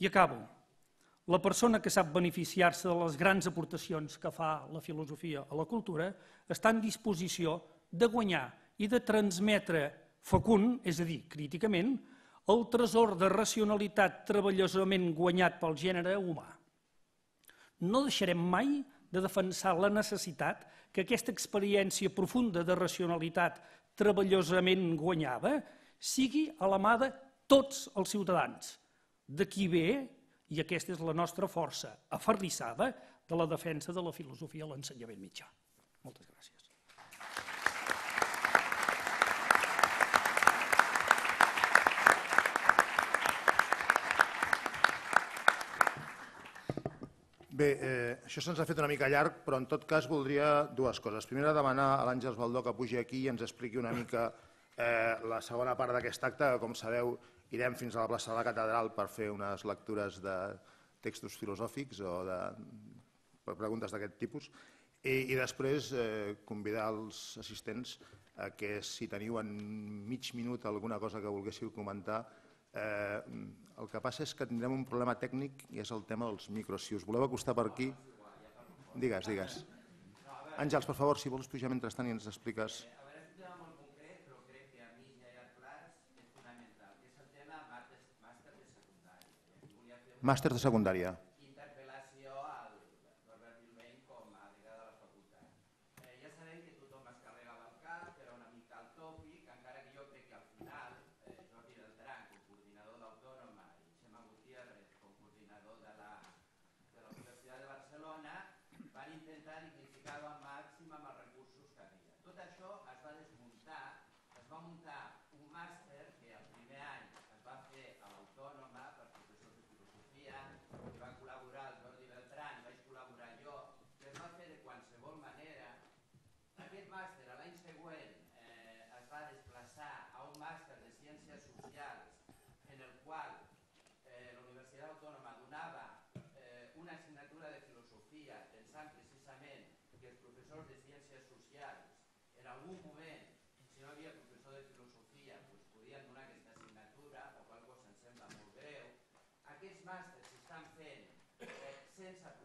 I acabo. La persona que sap beneficiar-se de les grans aportacions que fa la filosofia a la cultura està en disposició de guanyar i de transmetre fecund, és a dir, críticament, el tresor de racionalitat treballosament guanyat pel gènere humà. No deixarem mai de defensar la necessitat que aquesta experiència profunda de racionalitat treballosament guanyada sigui a la mà de tots els ciutadans, d'aquí ve, i aquesta és la nostra força aferrissada de la defensa de la filosofia a l'ensenyament mitjà. Moltes gràcies. Bé, eh, això se'ns ha fet una mica llarg, però en tot cas voldria dues coses. Primera, demanar a l'Àngels Baldó que pugi aquí i ens expliqui una mica eh, la segona part d'aquest acte, que com sabeu irem fins a la plaça de la catedral per fer unes lectures de textos filosòfics o de preguntes d'aquest tipus i, i després eh, convidar els assistents a que si teniu en mig minut alguna cosa que volguéssiu comentar eh, el que passa és que tindrem un problema tècnic i és el tema dels micros. Si us voleu acostar per aquí... Digues, digues. Àngels, per favor, si vols pujar mentrestant i ens expliques... máster de secundaria. professors de ciències socials, en algun moment, si no hi havia professor de filosofia, doncs podien donar aquesta assignatura, o qual cosa em sembla molt greu. Aquests màsters s'estan fent eh, sense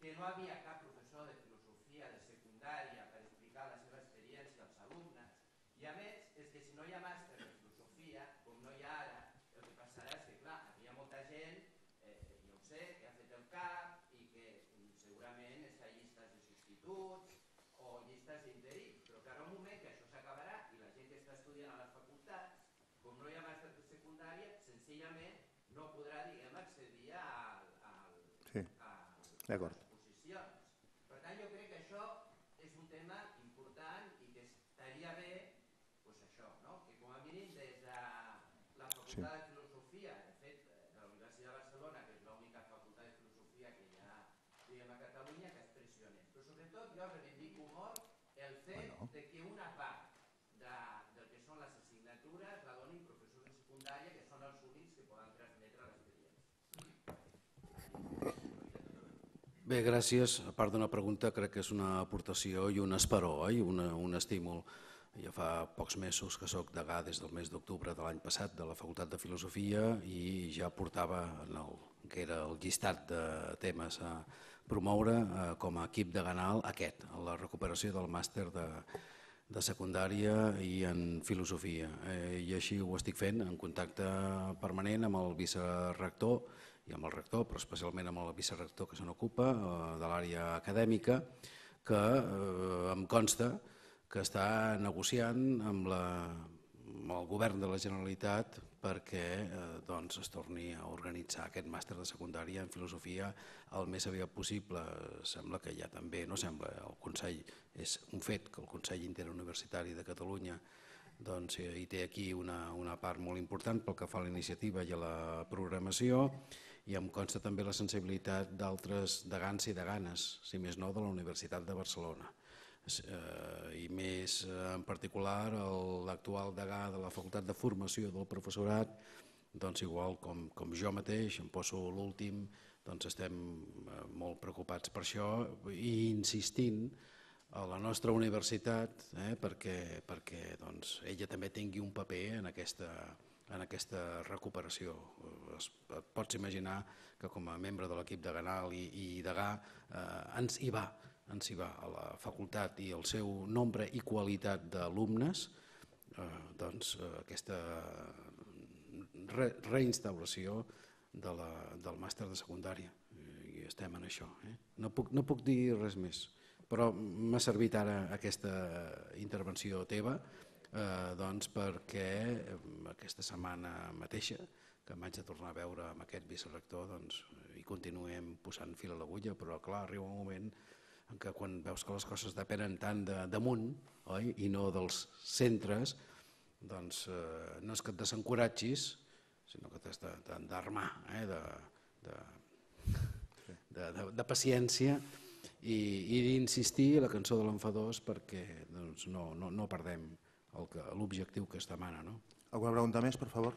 que no havia cap professor de filosofia de secundària per explicar la seva experiència als alumnes, i a més, és que si no hi ha màster de filosofia, com no hi ha ara, el que passarà és que, clar, hi ha molta gent, eh, jo ho sé, que ha fet el CAP i que segurament està llistes de substituts o llistes d'interins, però que ara un moment que això s'acabarà i la gent que està estudiant a les facultats, com no hi ha màster de secundària, senzillament no podrà, diguem, accedir al... al sí, d'acord. Bé, gràcies. A part d'una pregunta, crec que és una aportació i un esperó, eh? un, un estímul. Ja fa pocs mesos que sóc degà des del mes d'octubre de l'any passat de la Facultat de Filosofia i ja portava en el que era el llistat de temes a promoure eh, com a equip de ganal aquest, la recuperació del màster de, de secundària i en filosofia. Eh, I així ho estic fent en contacte permanent amb el vicerrector i amb el rector, però especialment amb el vicerrector que se n'ocupa, eh, de l'àrea acadèmica, que eh, em consta que està negociant amb, la, amb el govern de la Generalitat perquè eh, doncs es torni a organitzar aquest màster de secundària en filosofia el més aviat possible. Sembla que ja també, no sembla, el Consell és un fet que el Consell Interuniversitari de Catalunya doncs, eh, hi té aquí una, una part molt important pel que fa a la iniciativa i a la programació i em consta també la sensibilitat d'altres degans i deganes, si més no de la Universitat de Barcelona eh, i més eh, en particular l'actual degà de la Facultat de Formació del Professorat, doncs igual com, com jo mateix, em poso l'últim, doncs estem eh, molt preocupats per això i insistint a la nostra universitat eh, perquè, perquè doncs, ella també tingui un paper en aquesta, en aquesta recuperació. Es, et pots imaginar que com a membre de l'equip de Ganal i, i Gà eh, ens hi va, ens hi va a la facultat i el seu nombre i qualitat d'alumnes, eh, doncs eh, aquesta re, reinstauració de la, del màster de secundària. I estem en això. Eh? No, puc, no puc dir res més, però m'ha servit ara aquesta intervenció teva eh, doncs perquè mm, aquesta setmana mateixa, que m'haig de tornar a veure amb aquest vicerrector doncs hi continuem posant fil a l'agulla, però clar, arriba un moment en què quan veus que les coses depenen tant de damunt oi, i no dels centres, doncs eh, no és que et desencoratgis, sinó que t'has d'armar eh, de, de, de, de, de paciència i, i d'insistir a la cançó de l'enfadós perquè doncs, no, no, no perdem l'objectiu que, que es demana. No? Alguna pregunta més, per favor?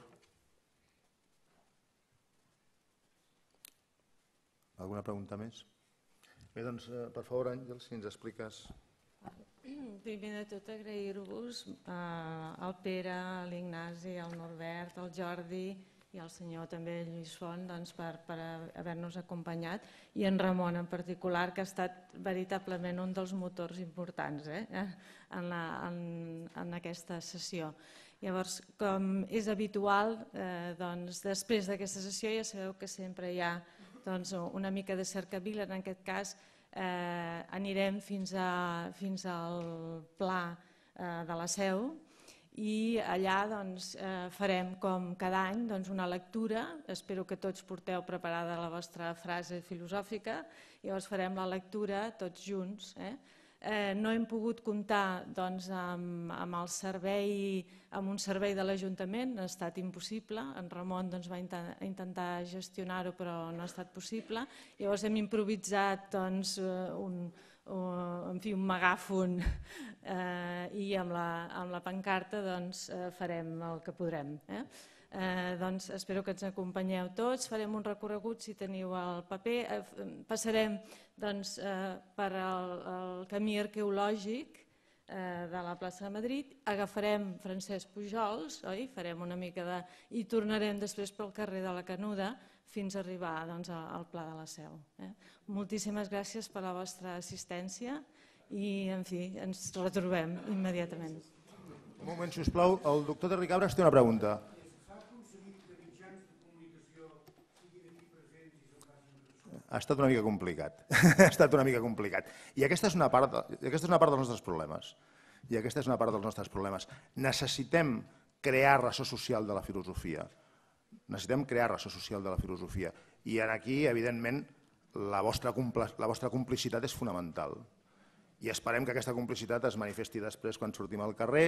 Alguna pregunta més? Bé, doncs, eh, per favor, Àngel, si ens expliques... Primer de tot, agrair-vos eh, al Pere, a l'Ignasi, al Norbert, al Jordi, i al senyor també Lluís Font doncs, per, per haver-nos acompanyat i en Ramon en particular que ha estat veritablement un dels motors importants eh, en, la, en, en aquesta sessió. Llavors, com és habitual, eh, doncs, després d'aquesta sessió ja sabeu que sempre hi ha doncs, una mica de cercavila, en aquest cas eh, anirem fins, a, fins al pla eh, de la seu, i allà doncs, eh, farem com cada any doncs, una lectura, espero que tots porteu preparada la vostra frase filosòfica, i llavors farem la lectura tots junts. Eh? Eh, no hem pogut comptar doncs, amb, amb, el servei, amb un servei de l'Ajuntament, ha estat impossible, en Ramon doncs, va intent intentar gestionar-ho però no ha estat possible, llavors hem improvisat doncs, eh, un, o, en fi, un megàfon eh, i amb la, amb la pancarta doncs, eh, farem el que podrem. Eh? Eh, doncs espero que ens acompanyeu tots, farem un recorregut si teniu el paper, eh, passarem doncs, eh, per el, el camí arqueològic eh, de la plaça de Madrid, agafarem Francesc Pujols, oi? farem una mica de... i tornarem després pel carrer de la Canuda, fins a arribar doncs, al Pla de la Seu. Eh? Moltíssimes gràcies per la vostra assistència i, en fi, ens retrobem immediatament. Un moment, sisplau, el doctor de Ricabres té una pregunta. Ha estat una mica complicat. ha estat una mica complicat. I aquesta és una part, de, aquesta és una part dels nostres problemes. I aquesta és una part dels nostres problemes. Necessitem crear ressò social de la filosofia necessitem crear ressò social de la filosofia. I en aquí, evidentment, la vostra, la vostra complicitat és fonamental. I esperem que aquesta complicitat es manifesti després quan sortim al carrer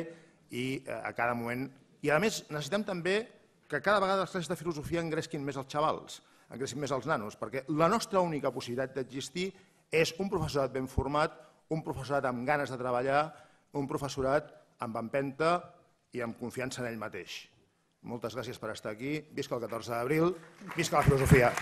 i eh, a cada moment... I a més necessitem també que cada vegada les classes de filosofia engresquin més els xavals, engresquin més els nanos, perquè la nostra única possibilitat d'existir és un professorat ben format, un professorat amb ganes de treballar, un professorat amb empenta i amb confiança en ell mateix. Moltes gràcies per estar aquí. Visca el 14 d'abril, visca la filosofia.